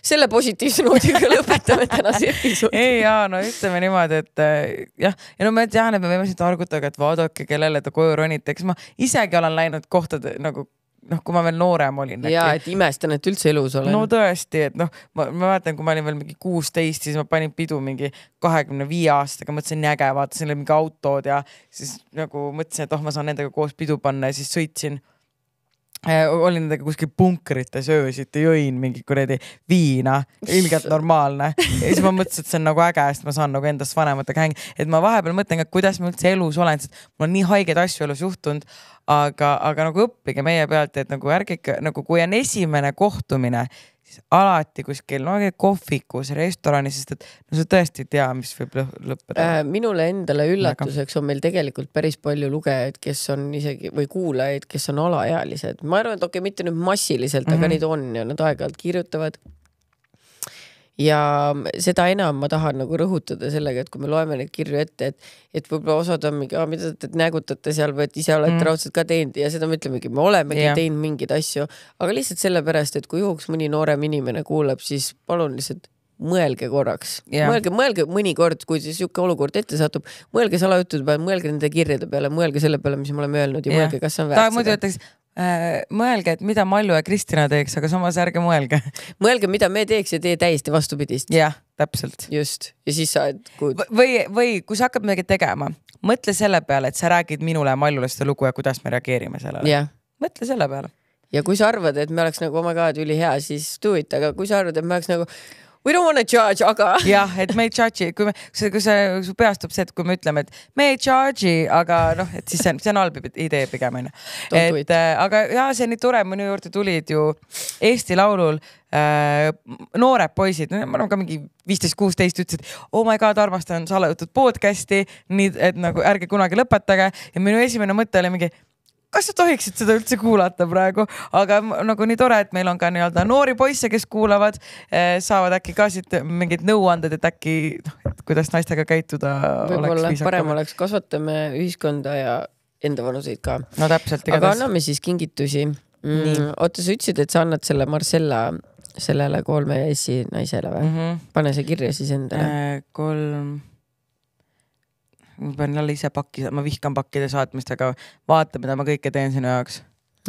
selle positiivse noodiga lõpetame tänase episoodi. ei jaa, no ütleme niimoodi, et eh, jah, ja no ma tean, et me võime siin targutada, et vaadake, kellele te koju ronite, eks ma isegi olen läinud kohtade nagu noh, kui ma veel noorem olin. ja, et imestan, et üldse elus olen. no tõesti, et noh, ma mäletan, kui ma olin veel mingi kuusteist, siis ma panin pidu mingi kahekümne viie aastaga, mõtlesin nii äge, vaatasin, seal olid mingi autod ja siis nagu mõtlesin, et oh, ma saan nendega koos pidu panna ja siis sõitsin Äh, olin nendega kuskil punkrites öösiti, jõin mingit kuradi viina, ilgelt normaalne. ja siis ma mõtlesin, et see on nagu äge, sest ma saan nagu endast vanematega hängi, et ma vahepeal mõtlen, et kuidas ma üldse elus olen, sest mul on nii haigeid asju elus juhtunud. aga, aga nagu õppige meie pealt, et nagu ärge ikka nagu, kui on esimene kohtumine, siis alati kuskil, no kohvikus, restoranis, sest et no sa tõesti ei tea, mis võib lõppeda äh,. minule endale üllatuseks on meil tegelikult päris palju lugejaid, kes on isegi või kuulajaid, kes on alaealised. ma arvan, et okei okay,, mitte nüüd massiliselt mm, -hmm. aga mhm. neid on ja nad aeg-ajalt kirjutavad ja seda enam ma tahan nagu rõhutada sellega, et kui me loeme neid kirju ette, et, et võib-olla osad on mingi, mida te näägutate seal või et ise olete mm. raudselt ka teinud ja seda me ütlemegi, me olemegi yeah. teinud mingeid asju, aga lihtsalt sellepärast, et kui juhuks mõni noorem inimene kuulab, siis palun lihtsalt mõelge korraks yeah., mõelge, mõelge mõnikord, kui niisugune olukord ette satub, mõelge salajutude peale, mõelge nende kirjade peale, mõelge selle peale, mis me oleme öelnud ja yeah. mõelge, kas see on väärt. ta muidu ütleks, Äh, mõelge, et mida Mallu ja Kristina teeks, aga samas ärge mõelge. mõelge, mida me teeks ja tee täiesti vastupidist. jah, täpselt. just, ja siis sa oled good. või, või kui sa hakkad midagi tegema, mõtle selle peale, et sa räägid minule ja Mallule seda lugu ja kuidas me reageerime sellele. mõtle selle peale. ja kui sa arvad, et me oleks nagu oh my god, ülihea, siis do it, aga kui sa arvad, et me oleks nagu We don't wanna judge, aga. jah, et me ei judge'i, kui me, kui see, su peas tuleb see, et kui me ütleme, et me ei judge'i, aga noh, et siis see on, see on halb idee pigem onju. et äh, aga ja see on nii tore, minu juurde tulid ju Eesti Laulul äh, noored poisid, ma arvan ka mingi viisteist, kuusteist ütlesid, oh my god, armastan salajutud podcast'i, nii et nagu ärge kunagi lõpetage ja minu esimene mõte oli mingi kas sa tohiksid seda üldse kuulata praegu, aga nagu nii tore, et meil on ka nii-öelda noori poisse, kes kuulavad, eh, saavad äkki ka siit mingeid nõuandeid, et äkki noh, et kuidas naistega käituda. võib-olla parem oleks, kasvatame ühiskonda ja enda vanuseid ka. no täpselt. aga anname siis kingitusi mm,. oota, sa ütlesid, et sa annad selle Marcella sellele kolme esinaisele või mm? -hmm. pane see kirja siis endale äh,. kolm ma pean jälle ise pakki, ma vihkan pakkide saatmist, aga vaata, mida ma kõike teen sinu jaoks.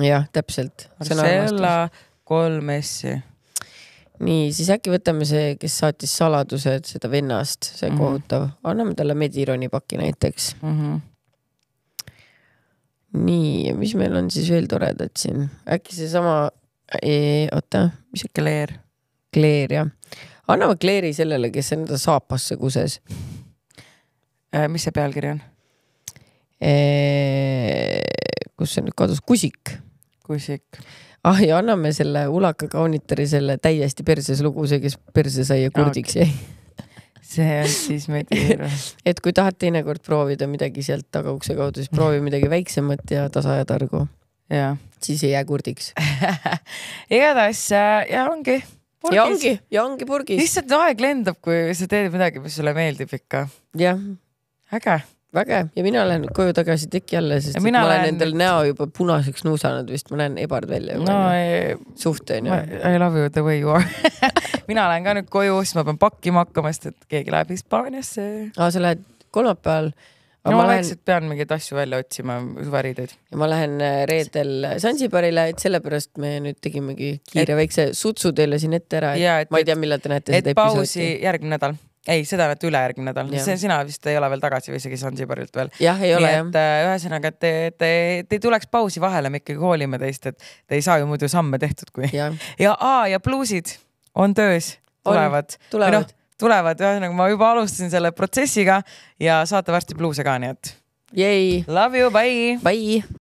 jah, täpselt. Marcella, kolm S-i. nii, siis äkki võtame see, kes saatis saladused, seda vennast, see mm -hmm. kohutav, anname talle Medironi paki näiteks mm. -hmm nii, ja mis meil on siis veel toredat siin, äkki seesama, oota, mis see Claire? Claire jah, anname Claire'i sellele, kes enda saapasse kuses Äh, mis see pealkiri on? Äh, kus see nüüd kadus, kusik. kusik. ah ja anname selle ulaka kaunitari selle täiesti perses lugu, see, kes perse sai ja kurdiks jäi okay. see on siis Medira et kui tahad teinekord proovida midagi sealt tagaukse kaudu, siis proovi midagi väiksemat ja tasa ja targu. siis ei jää kurdiks igatahes äh, ja ongi. ja ongi, ja ongi purgis. lihtsalt aeg lendab, kui sa teed midagi, mis sulle meeldib ikka. jah äge vägev ja mina lähen koju tagasi teki alla, sest mina ma olen lähen... endal näo juba punaseks nuusanud vist, ma näen ebard välja. no noh. ei. suht onju. I love you the way you are mina lähen ka nüüd koju, siis ma pean pakkima hakkama, sest et keegi läheb Hispaaniasse. aa, sa lähed kolmapäeval? no ma, ma vaikselt lähen... pean mingeid asju välja otsima, suveriideid. ja ma lähen äh, reedel Sansibarile, et sellepärast me nüüd tegimegi kiire et... väikse sutsu teile siin ette ära, et, ja, et ma ei tea, millal te näete et, seda episoodi. pausi järgmine nädal ei, seda olete ülejärgmine nädal, sina vist ei ole veel tagasi või isegi Sansibarilt veel. jah, ei ole Nii, et, jah. Äh, ühesõnaga, et te, te, te ei tuleks pausi vahele, me ikkagi hoolime teist, et te ei saa ju muidu samme tehtud, kui ja, ja, aa, ja bluusid on töös, tulevad, tulevad., noh, tulevad, ühesõnaga ma juba alustasin selle protsessiga ja saate varsti bluuse ka, nii et. Love you, bye. Bye.